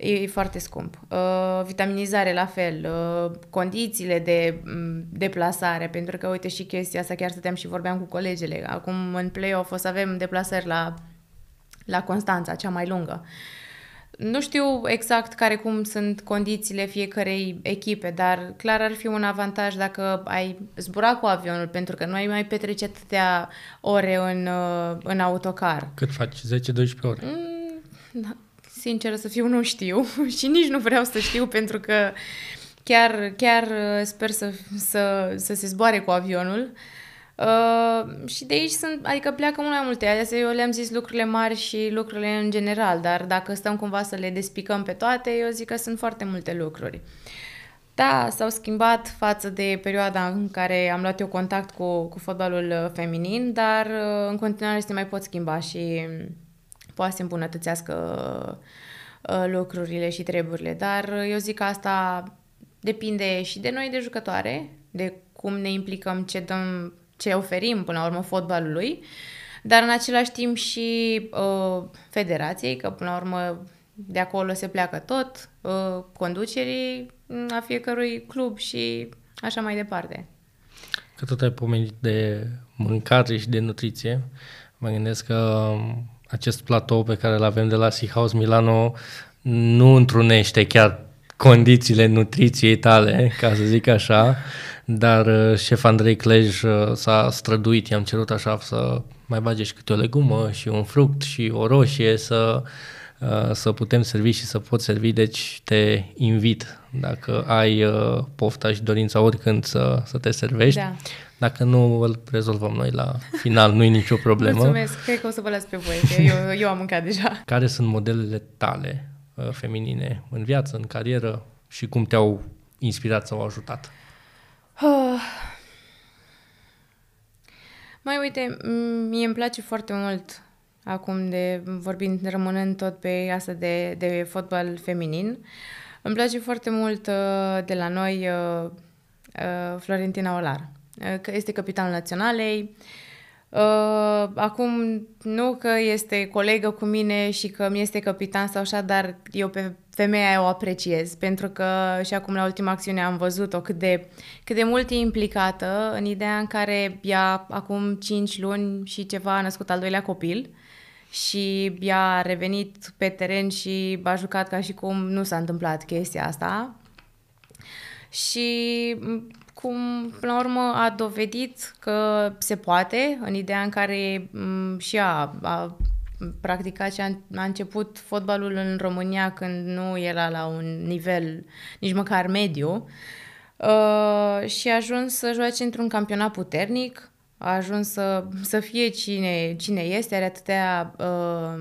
B: e foarte scump. Uh, vitaminizare la fel, uh, condițiile de um, deplasare, pentru că uite și chestia asta, chiar stăteam și vorbeam cu colegele, acum în play-off o să avem deplasări la, la Constanța, cea mai lungă. Nu știu exact care cum sunt condițiile fiecarei echipe, dar clar ar fi un avantaj dacă ai zbura cu avionul, pentru că nu ai mai petrece atâtea ore în, uh, în autocar.
A: Cât faci? 10-12 ore?
B: Mm, da Sinceră să fiu, nu știu (laughs) și nici nu vreau să știu pentru că chiar, chiar uh, sper să, să, să se zboare cu avionul. Uh, și de aici sunt, adică pleacă mult mai multe. Adică eu le-am zis lucrurile mari și lucrurile în general, dar dacă stăm cumva să le despicăm pe toate, eu zic că sunt foarte multe lucruri. Da, s-au schimbat față de perioada în care am luat eu contact cu, cu fotbalul uh, feminin, dar uh, în continuare se mai pot schimba și poate să îmbunătățească uh, lucrurile și treburile, dar eu zic că asta depinde și de noi, de jucătoare, de cum ne implicăm, ce dăm, ce oferim până la urmă fotbalului, dar în același timp și uh, federației, că până la urmă de acolo se pleacă tot, uh, conducerii a fiecărui club și așa mai departe.
A: Că tot ai pomenit de mâncare și de nutriție, mă gândesc că um, acest platou pe care îl avem de la House Milano nu întrunește chiar condițiile nutriției tale, ca să zic așa, dar uh, șef Andrei Clej uh, s-a străduit, i-am cerut așa să mai bage și câte o legumă și un fruct și o roșie să, uh, să putem servi și să pot servi, deci te invit dacă ai pofta și dorința oricând să, să te servești. Da dacă nu îl rezolvăm noi la final, nu e nicio problemă.
B: Mulțumesc, cred că o să vă las pe voi, că eu, eu am mâncat deja.
A: Care sunt modelele tale uh, feminine în viață, în carieră și cum te-au inspirat sau ajutat? Uh.
B: Mai uite, mie îmi place foarte mult acum de vorbind, rămânând tot pe asta de, de fotbal feminin. Îmi place foarte mult uh, de la noi uh, Florentina Olar. Eh, că este capitanul naționalei. Eh, acum, nu că este colegă cu mine și că mi este capitan sau așa, dar eu pe femeia o apreciez, pentru că și acum la ultima acțiune am văzut-o cât de, cât de mult e implicată în ideea în care ea acum 5 luni și ceva a născut al doilea copil și ea a revenit pe teren și a jucat ca și cum nu s-a întâmplat chestia asta. Și cum, până la urmă, a dovedit că se poate, în ideea în care m- mm, și a, a practicat și a, a început fotbalul în România când nu era la un nivel nici măcar mediu uh, și a ajuns să joace într-un campionat puternic, a ajuns să, să fie cine, cine este, are atâtea uh,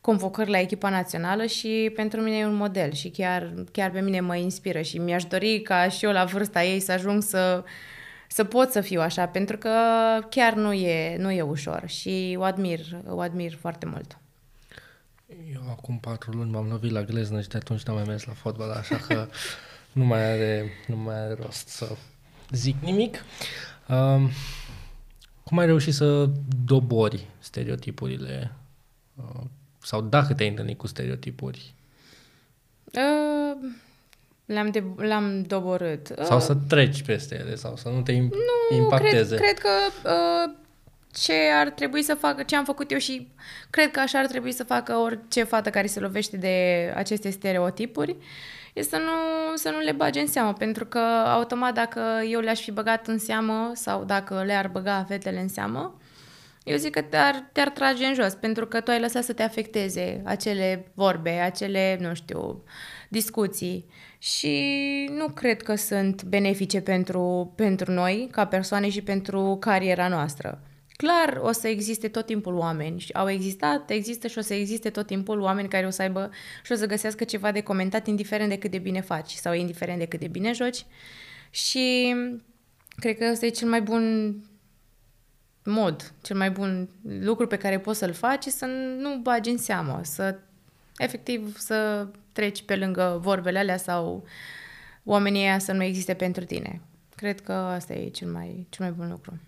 B: convocări la echipa națională și pentru mine e un model și chiar, chiar pe mine mă inspiră și mi-aș dori ca și eu la vârsta ei să ajung să, să pot să fiu așa, pentru că chiar nu e, nu e ușor și o admir, o admir foarte mult.
A: Eu acum patru luni m-am lovit la gleznă și de atunci n-am mai mers la fotbal, așa că (laughs) nu mai are, nu mai are rost să zic nimic. Um, cum ai reușit să dobori stereotipurile uh, sau dacă te-ai întâlnit cu stereotipuri?
B: Uh, le-am, de, le-am doborât. sau uh. să
A: treci peste ele, sau să nu te imp- nu, impacteze. Cred,
B: cred că uh, ce ar trebui să facă, ce am făcut eu și cred că așa ar trebui să facă orice fată care se lovește de aceste stereotipuri, este să nu, să nu le bage în seamă, pentru că automat dacă eu le-aș fi băgat în seamă sau dacă le-ar băga fetele în seamă, eu zic că te-ar, te-ar trage în jos, pentru că tu ai lăsat să te afecteze acele vorbe, acele, nu știu, discuții. Și nu cred că sunt benefice pentru, pentru noi, ca persoane și pentru cariera noastră. Clar, o să existe tot timpul oameni. și Au existat, există și o să existe tot timpul oameni care o să aibă și o să găsească ceva de comentat, indiferent de cât de bine faci sau indiferent de cât de bine joci. Și cred că ăsta e cel mai bun mod, cel mai bun lucru pe care poți să-l faci să nu bagi în seamă, să efectiv să treci pe lângă vorbele alea sau oamenii aia să nu existe pentru tine. Cred că asta e cel mai, cel mai bun lucru.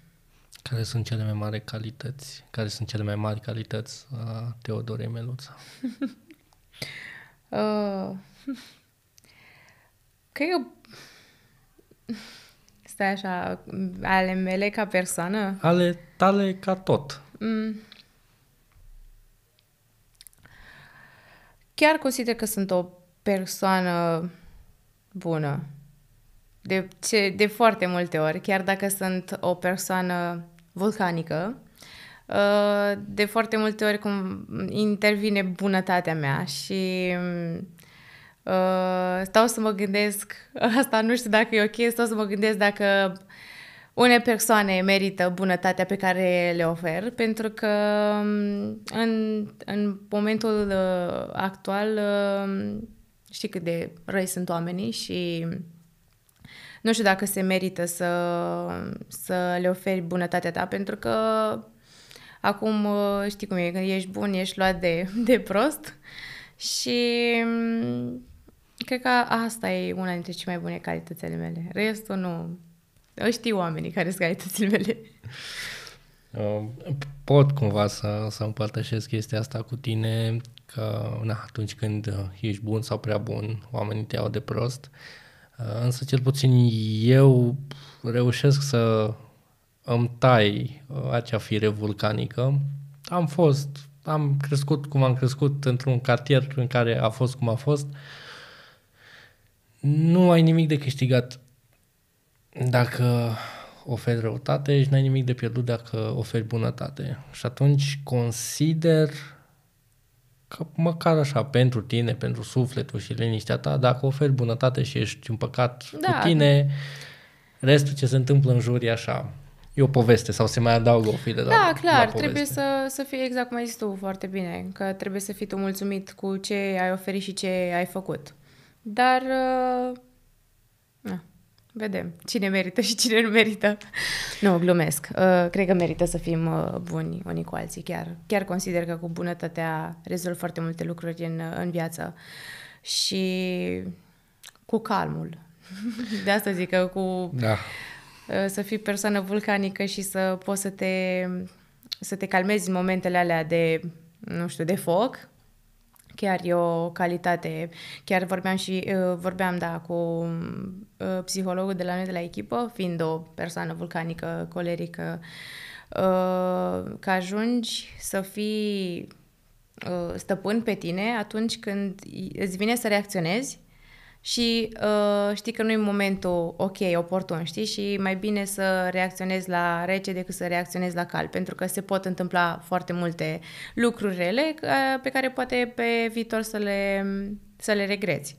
A: Care sunt cele mai mari calități? Care sunt cele mai mari calități a uh, Teodorei Meluța? (laughs)
B: uh, cred (laughs) că Stai așa, ale mele ca persoană?
A: Ale tale ca tot.
B: Mm. Chiar consider că sunt o persoană bună. De, ce, de foarte multe ori, chiar dacă sunt o persoană vulcanică, uh, de foarte multe ori cum intervine bunătatea mea și mm, Uh, stau să mă gândesc, (laughs) asta nu știu dacă e ok, stau să mă gândesc dacă une persoane merită bunătatea pe care le ofer, pentru că um, în, în momentul uh, actual uh, știi cât de răi sunt oamenii și nu știu dacă se merită să, să le oferi bunătatea ta, pentru că acum uh, știi cum e, când ești bun, ești luat de, (laughs) de prost și um, Cred că asta e una dintre cele mai bune calitățile mele. Restul nu. Eu știu oamenii care sunt calitățile mele.
A: Um, pot cumva să, să împărtășesc chestia asta cu tine, că na, atunci când uh, ești bun sau prea bun, oamenii te iau de prost. Uh, însă cel puțin eu reușesc să îmi tai uh, acea fire vulcanică. Am fost, am crescut cum am crescut într-un cartier în care a fost cum a fost. Uh, nu ai nimic de câștigat dacă oferi răutate și n-ai nimic de pierdut dacă oferi bunătate. Și atunci consider că măcar așa, pentru tine, pentru sufletul și liniștea ta, dacă oferi bunătate și ești păcat da. cu tine, restul ce se întâmplă în jur e așa. E o poveste sau se mai adaugă o fire da, la, clar, la trebuie
B: să, să fie exact cum ai zis tu foarte bine, că trebuie să fii tu mulțumit cu ce ai oferit și ce ai făcut. Dar, uh, na, vedem cine merită și cine nu merită. Nu, glumesc. Uh, cred că merită să fim uh, buni unii cu alții chiar. Chiar consider că cu bunătatea rezolv foarte multe lucruri în, în viață. Și cu calmul. (laughs) De asta zic că cu... Da. Să fii persoană vulcanică și să poți să te, să te calmezi în momentele alea de, nu știu, de foc, chiar e o calitate. Chiar vorbeam și uh, vorbeam, da, cu uh, psihologul de la noi de la echipă, fiind o persoană vulcanică, colerică, uh, că ajungi să fii stăpân pe tine atunci când îți vine să reacționezi și uh, știi că nu e momentul ok, oportun, știi? Și mai bine să reacționezi la rece decât să reacționezi la cal, pentru că se pot întâmpla foarte multe lucruri rele uh, pe care poate pe viitor să le, să le regreți.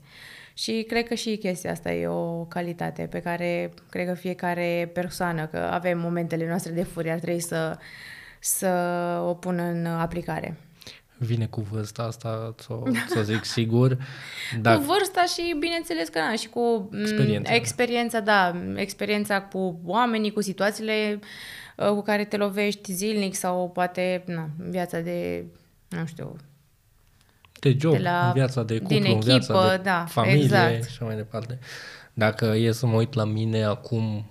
B: Și cred că și chestia asta e o calitate pe care cred că fiecare persoană, că avem momentele noastre de furie, ar trebui să, să o pună în aplicare
A: vine cu vârsta asta, să o s-o zic sigur. Dar... Cu
B: vârsta și, bineînțeles că da, și cu mm, experiența, da. experiența da, experiența cu oamenii, cu situațiile uh, cu care te lovești zilnic sau poate, na, viața de, nu știu,
A: de job, de la, viața de cuplu, din echipă, viața de da, familie exact. și mai departe. Dacă e să mă uit la mine acum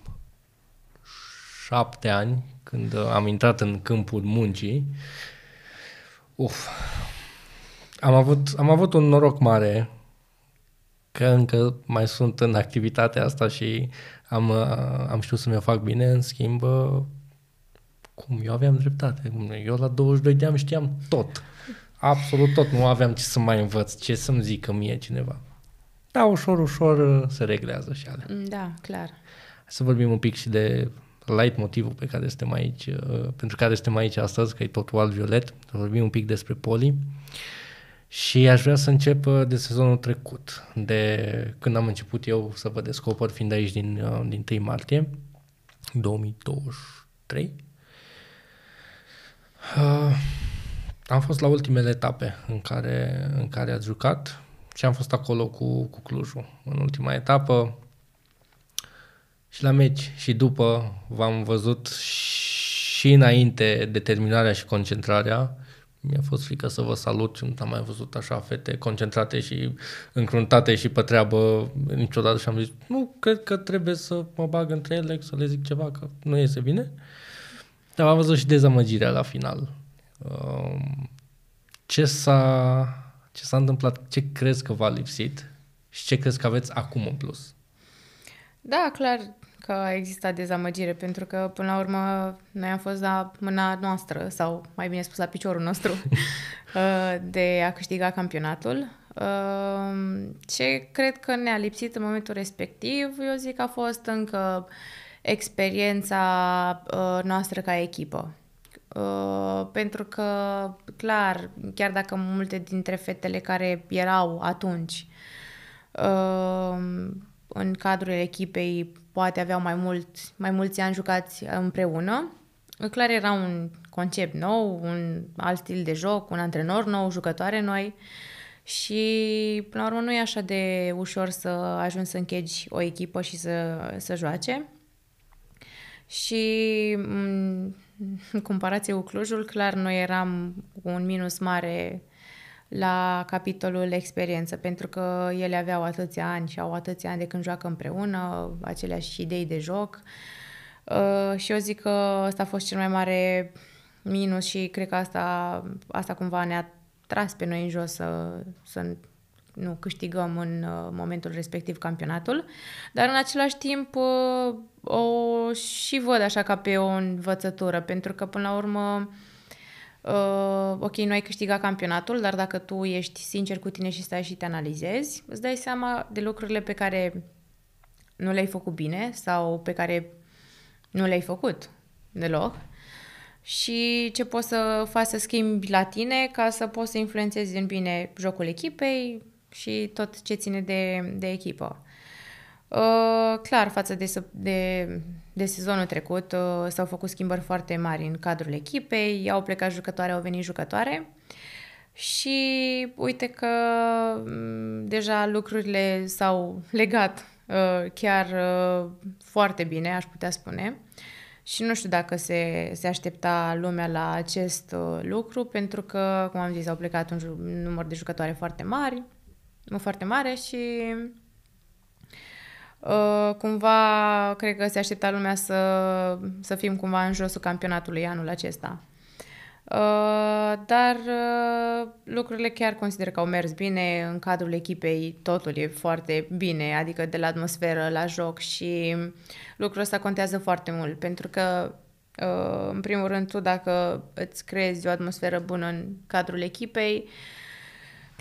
A: șapte ani, când am intrat în câmpul muncii, Uf, am avut, am avut un noroc mare că încă mai sunt în activitatea asta și am, uh, am știut să mi-o fac bine, în schimb, uh, cum eu aveam dreptate. Eu la 22 de ani știam tot. Absolut tot. Nu aveam ce să mai învăț, ce să-mi zică mie cineva. Da, ușor, ușor uh, se reglează și alea. Da, clar. Să vorbim un pic și de light motivul pe care suntem aici, uh, pentru care suntem aici astăzi, că e totul alt-violet, vorbim un pic despre poli. Și aș vrea să încep uh, de sezonul trecut, de când am început eu să vă descoper, fiind aici din, uh, din 1 martie 2023. Uh, am fost la ultimele etape în care, în care ați jucat și am fost acolo cu, cu Clujul. În ultima etapă și la meci și după v-am văzut și înainte determinarea și concentrarea. Mi-a fost frică să vă salut și nu am mai văzut așa fete concentrate și încruntate și pe treabă niciodată și am zis nu, cred că trebuie să mă bag între ele, să le zic ceva, că nu iese bine. Dar am văzut și dezamăgirea la final. Um, ce s-a, ce s-a întâmplat? Ce crezi că v-a lipsit? Și ce crezi că aveți acum în plus?
B: Da, clar, că a existat dezamăgire, pentru că, până la urmă, noi am fost la mâna noastră, sau mai bine spus, la piciorul nostru, (laughs) uh, de a câștiga campionatul. Ce uh, cred că ne-a lipsit în momentul respectiv, eu zic, a fost încă experiența uh, noastră ca echipă. Uh, pentru că, clar, chiar dacă multe dintre fetele care erau atunci uh, în cadrul echipei poate aveau mai, mult, mai mulți ani jucați împreună. Clar era un concept nou, un alt stil de joc, un antrenor nou, jucătoare noi și, până la urmă, nu e așa de ușor să ajungi să închegi o echipă și să, să joace. Și mm, în comparație cu Clujul, clar, noi eram cu un minus mare la capitolul experiență, pentru că ele aveau atâția ani și au atâția ani de când joacă împreună, aceleași idei de joc. Uh, și eu zic că ăsta a fost cel mai mare minus și cred că asta, asta cumva ne-a tras pe noi în jos să, să nu câștigăm în uh, momentul respectiv campionatul, dar în același timp uh, o și văd așa ca pe o învățătură, pentru că până la urmă uh, ok, nu ai câștigat campionatul, dar dacă tu ești sincer cu tine și stai și te analizezi, îți dai seama de lucrurile pe care nu le-ai făcut bine sau pe care nu le-ai făcut deloc și ce poți să faci să schimbi la tine ca să poți să influențezi în bine jocul echipei și tot ce ține de, de echipă. Uh, clar, față de, de de sezonul trecut uh, s-au făcut schimbări foarte mari în cadrul echipei, au plecat jucătoare, au venit jucătoare și uite că mm, deja lucrurile s-au legat uh, chiar uh, foarte bine, aș putea spune. Și nu știu dacă se, se aștepta lumea la acest lucru, pentru că, cum am zis, au plecat un număr de jucătoare foarte mari, foarte mare și Uh, cumva, cred că se aștepta lumea să, să fim cumva în josul campionatului anul acesta. Uh, dar uh, lucrurile chiar consider că au mers bine în cadrul echipei, totul e foarte bine, adică de la atmosferă la joc și lucrul ăsta contează foarte mult, pentru că uh, în primul rând tu dacă îți creezi o atmosferă bună în cadrul echipei, uh,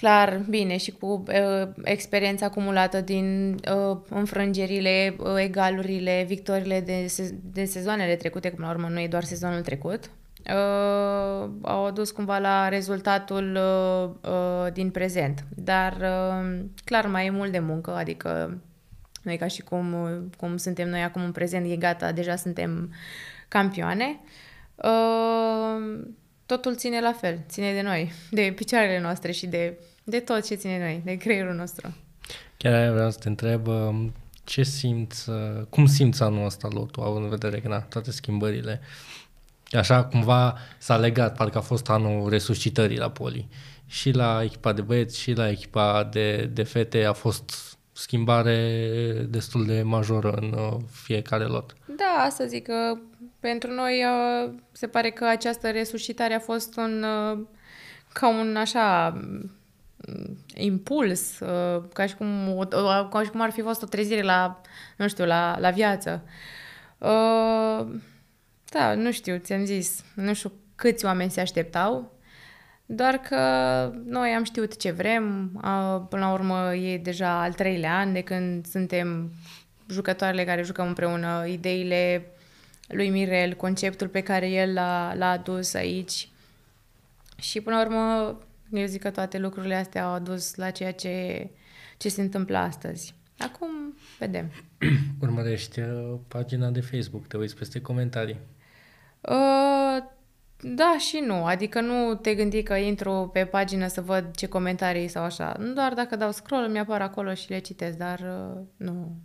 B: clar bine și cu uh, experiența acumulată din uh, înfrângerile, uh, egalurile, victorile de, se- de sezoanele trecute, cum la urmă nu e doar sezonul trecut, uh, au adus cumva la rezultatul uh, uh, din prezent. Dar uh, clar mai e mult de muncă, adică noi ca și cum, uh, cum suntem noi acum în prezent, e gata, deja suntem campioane. Uh, totul ține la fel, ține de noi, de picioarele noastre și de de tot ce ține noi, de creierul nostru.
A: Chiar aia vreau să te întreb, um, ce simți, uh, cum simți anul ăsta lotul, având în vedere că na, toate schimbările, așa cumva s-a legat, parcă a fost anul resuscitării la poli. Și la echipa de băieți, și la echipa de, de fete a fost schimbare destul de majoră în uh, fiecare lot.
B: Da, asta zic că pentru noi uh, se pare că această resuscitare a fost un ca un așa impuls, uh, ca și, cum, ca și cum ar fi fost o trezire la, nu știu, la, la viață. Uh, da, nu știu, ți-am zis, nu știu câți oameni se așteptau, doar că noi am știut ce vrem, până la urmă e deja al treilea an de când suntem jucătoarele care jucăm împreună, ideile lui Mirel, conceptul pe care el l-a, l-a adus aici și până la urmă eu zic că toate lucrurile astea au adus la ceea ce, ce se întâmplă astăzi. Acum vedem.
A: (clears throat) Urmărești uh, pagina de Facebook, te uiți peste comentarii.
B: Uh, da și nu, adică nu te gândi că intru pe pagină să văd ce comentarii sau așa. Doar dacă dau scroll, mi apar acolo și le citesc, dar uh, nu.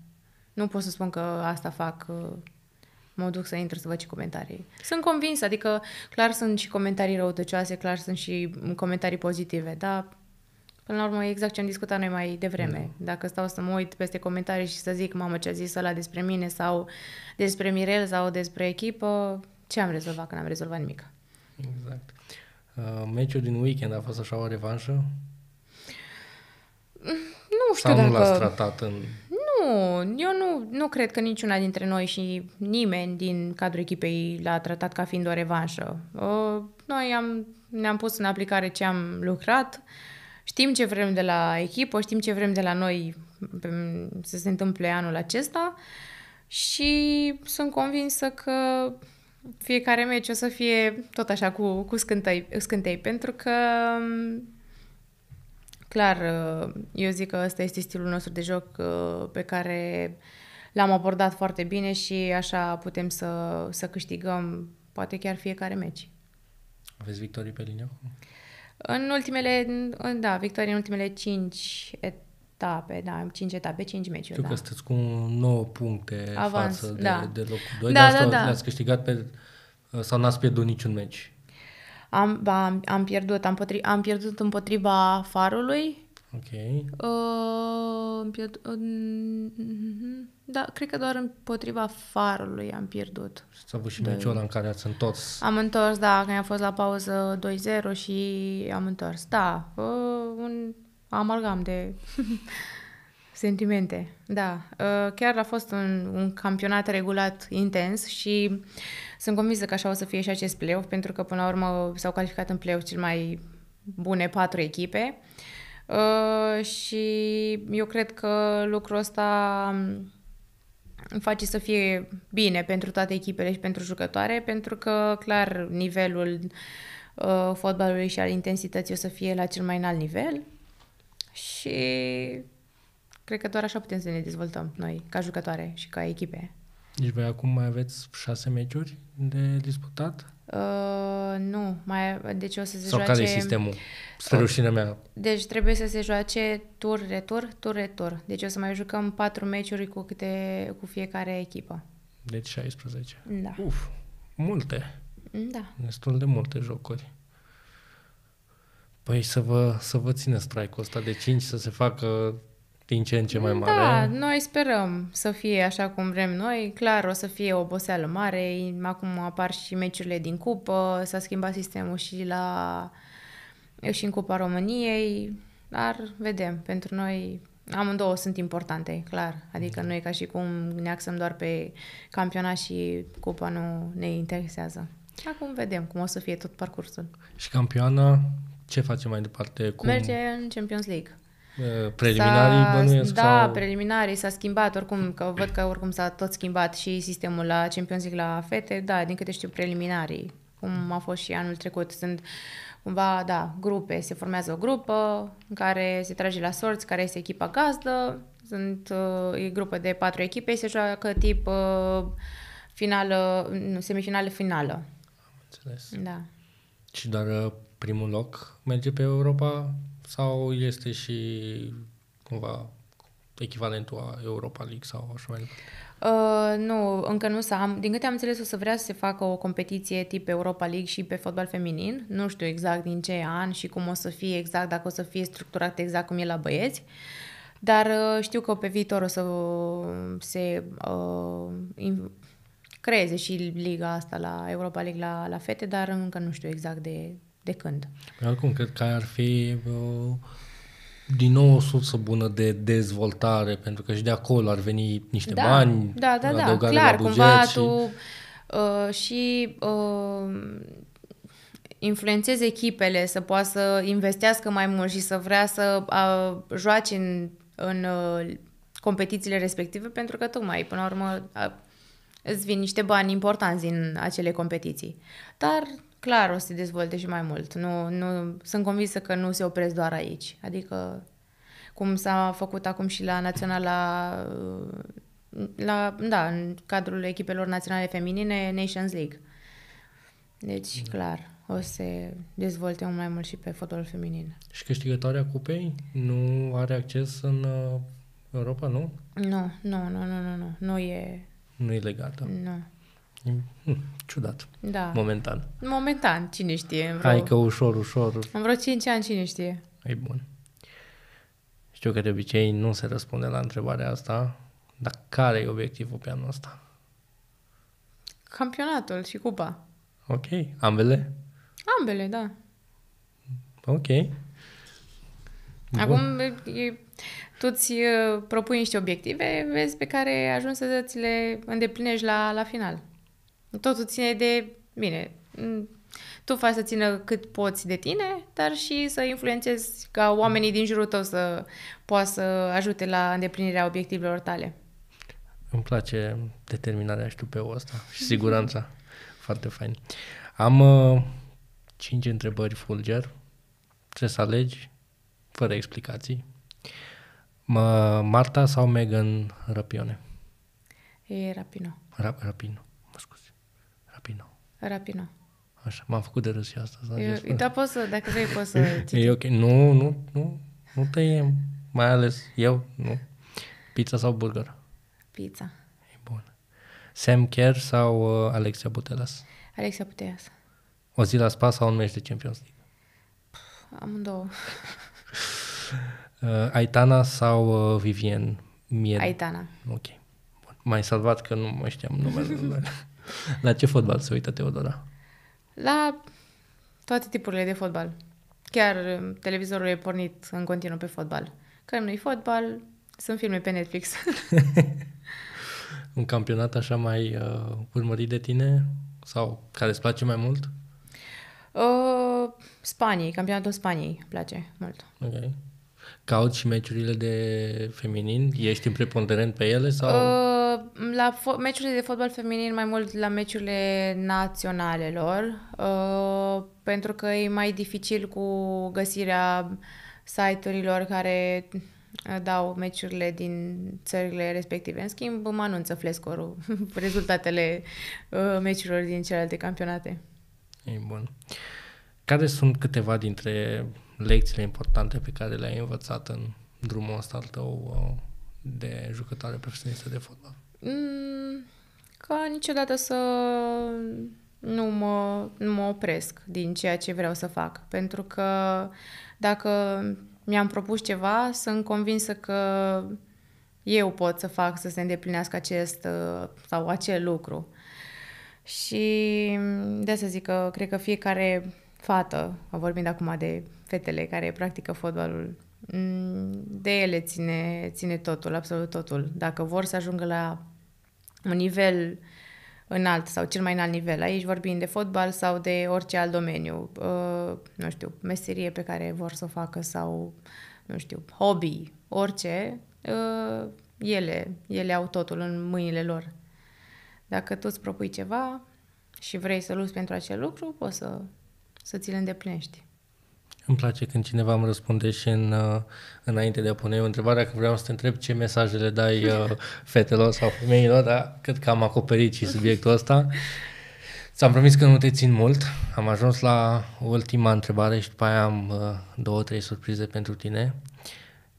B: Nu pot să spun că asta fac uh, mă duc să intru să văd ce comentarii. Sunt convinsă, adică clar sunt și comentarii răutăcioase, clar sunt și comentarii pozitive, dar Până la urmă, exact ce am discutat noi mai devreme. Mm. Dacă stau să mă uit peste comentarii și să zic, mamă, ce a zis ăla despre mine sau despre Mirel sau despre echipă, ce am rezolvat? Că n-am rezolvat nimic.
A: Exact. Uh, meciul din weekend a fost așa o revanșă? Nu știu sau dacă... nu l-ați tratat în
B: eu nu, nu cred că niciuna dintre noi și nimeni din cadrul echipei l-a tratat ca fiind o revanșă. Noi am, ne-am pus în aplicare ce am lucrat, știm ce vrem de la echipă, știm ce vrem de la noi să se întâmple anul acesta și sunt convinsă că fiecare meci o să fie tot așa cu, cu scântei, scântei pentru că Clar, uh, eu zic că ăsta este stilul nostru de joc uh, pe care l-am abordat foarte bine și așa putem să, să câștigăm poate chiar fiecare meci.
A: Aveți victorii pe linie?
B: În ultimele, în, da, victorii în ultimele 5 etape, da, 5 etape, 5 meciuri. Știu da. că sunteți
A: cu 9 puncte Avanț, față de, da. de locul 2, da, dar da, da. le-ați câștigat pe, sau n-ați pierdut niciun meci.
B: Am, ba, am, pierdut, am, potri, am pierdut împotriva farului.
A: Ok. Uh,
B: am pierdut, uh, mm-hmm. da, cred că doar împotriva farului am pierdut. Și
A: a avut și de... meciul în care ați întors.
B: Am întors, da, când am fost la pauză 2-0 și am întors. Da, uh, un amalgam de (laughs) sentimente. Da, uh, chiar a fost un, un campionat regulat intens și uh, sunt convinsă că așa o să fie și acest play pentru că până la urmă s-au calificat în play cel mai bune patru echipe uh, și eu cred că lucrul ăsta um, face să fie bine pentru toate echipele și pentru jucătoare, pentru că, clar, nivelul uh, fotbalului și al intensității o să fie la cel mai înalt nivel și cred că doar așa putem să ne dezvoltăm noi, ca jucătoare și ca echipe.
A: Deci voi acum mai aveți șase meciuri de disputat?
B: Uh, nu, mai, deci o să se Sau joace... care e sistemul? Spre rușinea mea. Deci trebuie să se joace tur-retur, tur-retur. Deci o să mai jucăm patru meciuri cu, câte, cu fiecare echipă.
A: Deci 16. Da. Uf, multe. Da. Destul de multe jocuri. Păi să vă, să vă țineți strike-ul ăsta de 5, să se facă din ce în ce mai mare. Da,
B: noi sperăm să fie așa cum vrem noi. Clar, o să fie o oboseală mare. Acum apar și meciurile din cupă, s-a schimbat sistemul și la și în Cupa României, dar vedem. Pentru noi amândouă sunt importante, clar. Adică noi e ca și cum ne axăm doar pe campionat și Cupa nu ne interesează. Acum vedem cum o să fie tot parcursul.
A: Și campioana, ce facem mai departe? Cum... Merge
B: în Champions League.
A: Uh, preliminarii bănuiesc Da, sau...
B: preliminarii s-a schimbat oricum, că văd că oricum s-a tot schimbat și sistemul la Champions League la fete, da, din câte știu preliminarii, cum a fost și anul trecut. Sunt cumva, da, grupe, se formează o grupă în care se trage la sorți care este echipa gazdă, sunt uh, e grupă de patru echipe, se joacă tip uh, finală, nu, semifinală finală. Am înțeles. Da.
A: Și dar primul loc merge pe Europa sau este și cumva echivalentul a Europa League sau așa mai departe?
B: Uh, nu, încă nu s am. Din câte am înțeles, o să vrea să se facă o competiție tip Europa League și pe fotbal feminin. Nu știu exact din ce an și cum o să fie exact, dacă o să fie structurat exact cum e la băieți. Dar uh, știu că pe viitor o să se uh, creeze și liga asta la Europa League la, la fete, dar încă nu știu exact de de când?
A: acum oricum, cred că ar fi uh, din nou o sursă bună de dezvoltare, pentru că și de acolo ar veni niște da, bani, da, da, da, clar, la cumva și... tu
B: uh, și uh, influențezi echipele să poată să investească mai mult și să vrea să uh, joace în, în uh, competițiile respective, pentru că tocmai, până la urmă, uh, îți vin niște bani importanți din acele competiții. Dar clar o să se dezvolte și mai mult. Nu, nu, sunt convinsă că nu se opresc doar aici. Adică, cum s-a făcut acum și la Naționala, la, da, în cadrul echipelor naționale feminine, Nations League. Deci, da. clar, o să se dezvolte un mai mult și pe fotbalul feminin.
A: Și câștigătoarea cupei nu are acces în uh, Europa, nu?
B: Nu, nu, nu, nu, nu, nu, nu e...
A: Nu e legată. Nu. Hm, ciudat. Da. Momentan.
B: Momentan, cine știe. În vreo... Hai că ușor, ușor. În vreo 5 ani, cine știe.
A: E bun. Știu că de obicei nu se răspunde la întrebarea asta, dar care e obiectivul pe anul ăsta?
B: Campionatul și cupa.
A: Ok. Ambele? Ambele, da. Ok. Bun. Acum
B: tu ți uh, propui niște obiective, vezi pe care ajungi să ți le îndeplinești la, la final. Totul ține de, bine, tu faci să țină cât poți de tine, dar și să influențezi ca oamenii din jurul tău să poată să ajute la îndeplinirea obiectivelor tale.
A: Îmi place determinarea și tu pe ăsta (laughs) și siguranța. Foarte fain. Am uh, cinci întrebări fulger. Trebuie să alegi fără explicații. Marta sau Megan Rapione?
B: E Rapino.
A: Rap, Rapino. Rapino. Așa, m am făcut de râs și asta. Eu, da,
B: poți să, dacă vrei, poți să... (laughs) e
A: ok. Nu, nu, nu, nu tăiem. Mai ales eu, nu. Pizza sau burger?
B: Pizza. E bun.
A: Sam Kerr sau uh, Alexia Butelas?
B: Alexia Butelas.
A: O zi la spa sau un meci de Champions League?
B: Puh, două.
A: (laughs) uh, Aitana sau uh, Vivien Mier? Aitana. Ok. Bun. Mai salvat că nu mai știam numele. (laughs) La ce fotbal se uită Teodora?
B: La toate tipurile de fotbal. Chiar um, televizorul e pornit în continuu pe fotbal. Când nu-i fotbal, sunt filme pe Netflix.
A: (laughs) un campionat așa mai uh, urmărit de tine? Sau care îți place mai mult?
B: Uh, Spaniei, campionatul Spaniei place mult.
A: Okay. Cauți și meciurile de feminin? Ești în preponderent pe ele? sau?
B: Uh, la fo- meciurile de fotbal feminin, mai mult la meciurile naționalelor, uh, pentru că e mai dificil cu găsirea site-urilor care uh, dau meciurile din țările respective. În schimb, mă anunță Flescorul (laughs) rezultatele uh, meciurilor din celelalte campionate.
A: E bun. Care sunt câteva dintre lecțiile importante pe care le-ai învățat în drumul ăsta al tău uh, de jucătoare profesionistă de fotbal?
B: Mm, ca niciodată să nu mă, nu mă opresc din ceea ce vreau să fac. Pentru că dacă mi-am propus ceva, sunt convinsă că eu pot să fac să se îndeplinească acest uh, sau acel lucru. Și de să zic că cred că fiecare fată, vorbind acum de fetele care practică fotbalul, mm, de ele ține, ține totul, absolut totul. Dacă vor să ajungă la un nivel înalt sau cel mai înalt nivel, aici vorbim de fotbal sau de orice alt domeniu, uh, nu știu, meserie pe care vor să o facă sau, nu știu, hobby, orice, uh, ele, ele au totul în mâinile lor. Dacă tu îți propui ceva și vrei să luți pentru acel lucru, poți să să ți le îndeplinești.
A: Îmi place când cineva îmi răspunde și în, uh, înainte de a pune eu întrebarea, că vreau să te întreb ce mesaje le dai uh, fetelor sau femeilor, dar cât că am acoperit și subiectul ăsta. Ți-am promis că nu te țin mult. Am ajuns la ultima întrebare și după aia am uh, două, trei surprize pentru tine.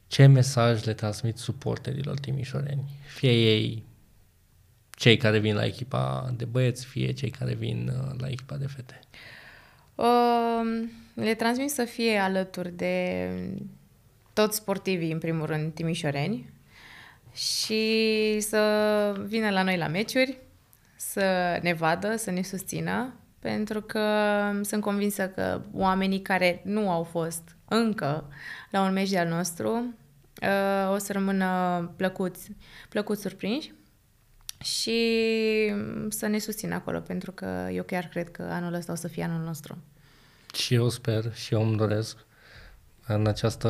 A: Ce mesaj le transmit suporterilor timișoreni? Fie ei cei care vin la echipa de băieți, fie cei care vin la echipa de fete. Uh,
B: le transmit să fie alături de toți sportivii, în primul rând, timișoreni, și să vină la noi la meciuri, să ne vadă, să ne susțină, pentru că sunt convinsă că oamenii care nu au fost încă la un meci de-al nostru uh, o să rămână plăcuți, plăcut surprinși și mm, să ne susțină acolo, pentru că eu chiar cred că anul ăsta o să fie anul nostru.
A: Și eu sper și eu îmi doresc în această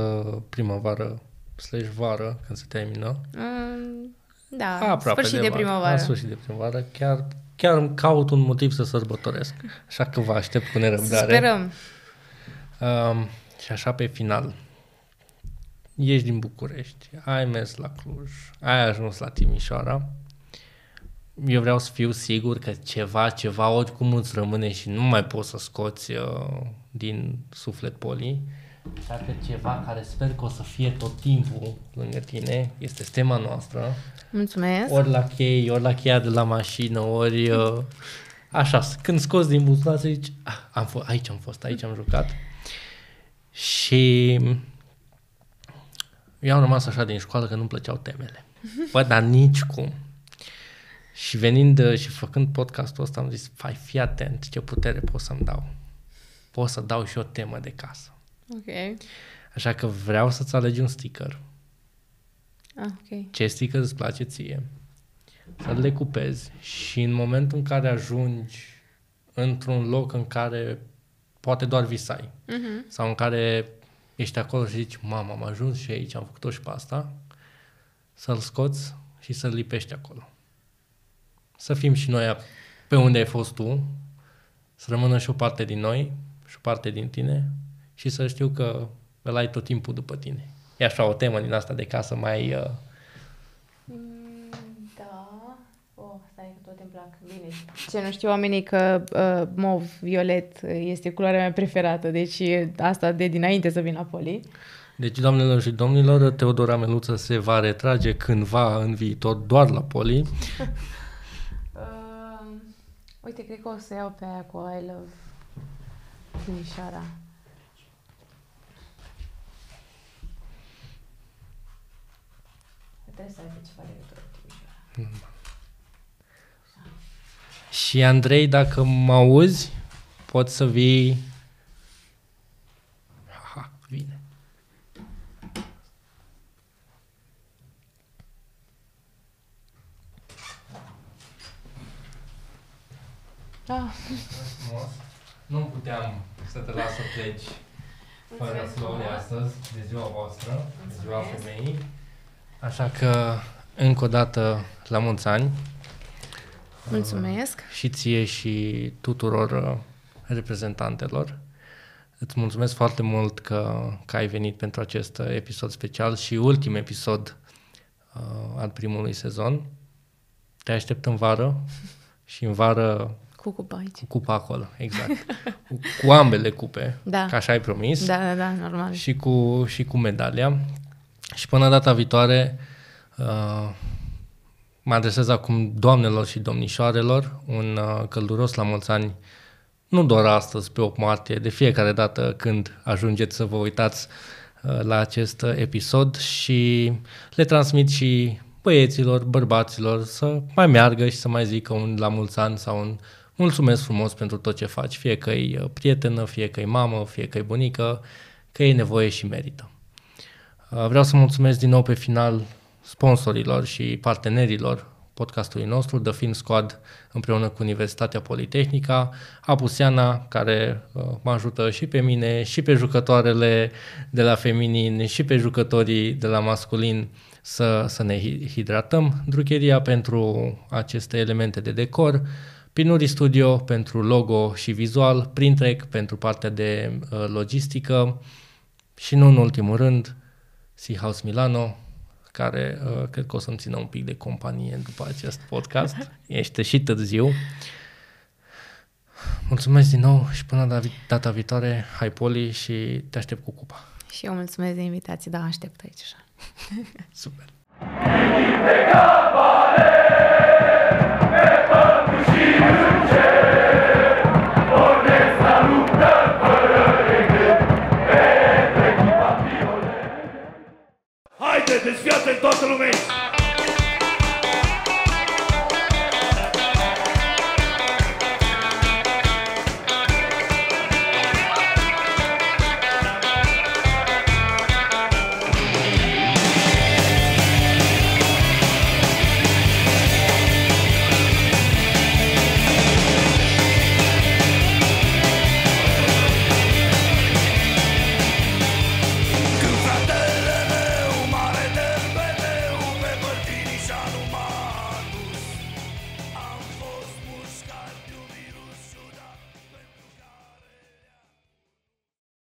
A: primăvară slash vară, când se termină.
B: Mm, da, aproape sfârșit de, de primăvară. Vară, sfârșit
A: de primăvară, chiar, chiar îmi caut un motiv să sărbătoresc, așa că vă aștept cu nerăbdare. Sperăm. Um, și așa pe final, ești din București, ai mers la Cluj, ai ajuns la Timișoara, eu vreau să fiu sigur că ceva, ceva oricum îți rămâne și nu mai poți să scoți uh, din suflet poli. Așa că ceva care sper că o să fie tot timpul lângă tine este tema noastră. Mulțumesc! Ori la chei, ori la cheia de la mașină, ori... Uh, așa, când scoți din buzunar să zici, ah, am f- aici am fost, aici am jucat. Și eu am rămas așa din școală că nu-mi plăceau temele. Bă, dar nici cum. Și venind uh, și făcând podcastul ăsta am zis, fai, fii atent ce putere pot să-mi dau. Pot să dau și o temă de casă. Ok. Așa că vreau să-ți alegi un sticker. Ah, ok. Ce sticker îți place ție? Să le decupezi și în momentul în care ajungi într-un loc în care poate doar visai uh-huh. sau în care ești acolo și zici, mamă, am ajuns și aici, am făcut-o și pe asta, să-l scoți și să-l lipești acolo să fim și noi pe unde ai fost tu, să rămână și o parte din noi și o parte din tine și să știu că îl ai tot timpul după tine. E așa o temă din asta de casă mai... Uh, mm, da.
B: Oh, stai că tot îmi plac. Bine. Ce nu știu oamenii că uh, mov, violet este culoarea mea preferată, deci asta de dinainte să vin la poli.
A: Deci, doamnelor și domnilor, Teodora Meluță se va retrage cândva în viitor doar la poli.
B: Uite, cred că o să iau pe aia cu I love Timișoara.
A: Trebuie să aibă ceva legătură cu Timișoara. Și Andrei, dacă mă auzi, poți să vii Da. Nu puteam să te las să pleci fără flori astăzi, de ziua voastră, de ziua femeii. Așa că, încă o dată, la mulți ani. Mulțumesc. Și ție și tuturor uh, reprezentantelor. Îți mulțumesc foarte mult că, că ai venit pentru acest uh, episod special și ultim episod uh, al primului sezon. Te așteptăm în vară și în vară cu cupa aici. Cu cupa acolo, exact. cu, cu ambele cupe, (laughs) da. ca așa ai promis. Da, da, da, normal. Și cu, și cu medalia. Și până data viitoare, uh, mă adresez acum doamnelor și domnișoarelor un uh, călduros la mulți ani nu doar astăzi, pe 8 martie, de fiecare dată când ajungeți să vă uitați uh, la acest episod și le transmit și băieților, bărbaților să mai meargă și să mai zică un la mulți ani sau un mulțumesc frumos pentru tot ce faci, fie că e uh, prietenă, fie că e mamă, fie că e bunică, că e nevoie și merită. Uh, vreau să mulțumesc din nou pe final sponsorilor și partenerilor podcastului nostru, The Film Squad, împreună cu Universitatea Politehnica, Apuseana, care uh, mă ajută și pe mine, și pe jucătoarele de la feminin, și pe jucătorii de la masculin să, să ne hidratăm, drucheria pentru aceste elemente de decor, Pinuri Studio pentru logo și vizual, Printrec pentru partea de uh, logistică și nu în ultimul rând, Sea House Milano, care uh, cred că o să-mi țină un pic de companie după acest podcast. (laughs) Ești și târziu. Mulțumesc din nou și până data viitoare, hai Poli și te aștept cu cupa.
B: Și eu mulțumesc de invitație, dar aștept aici. (laughs) Super. de desviată în toată lumea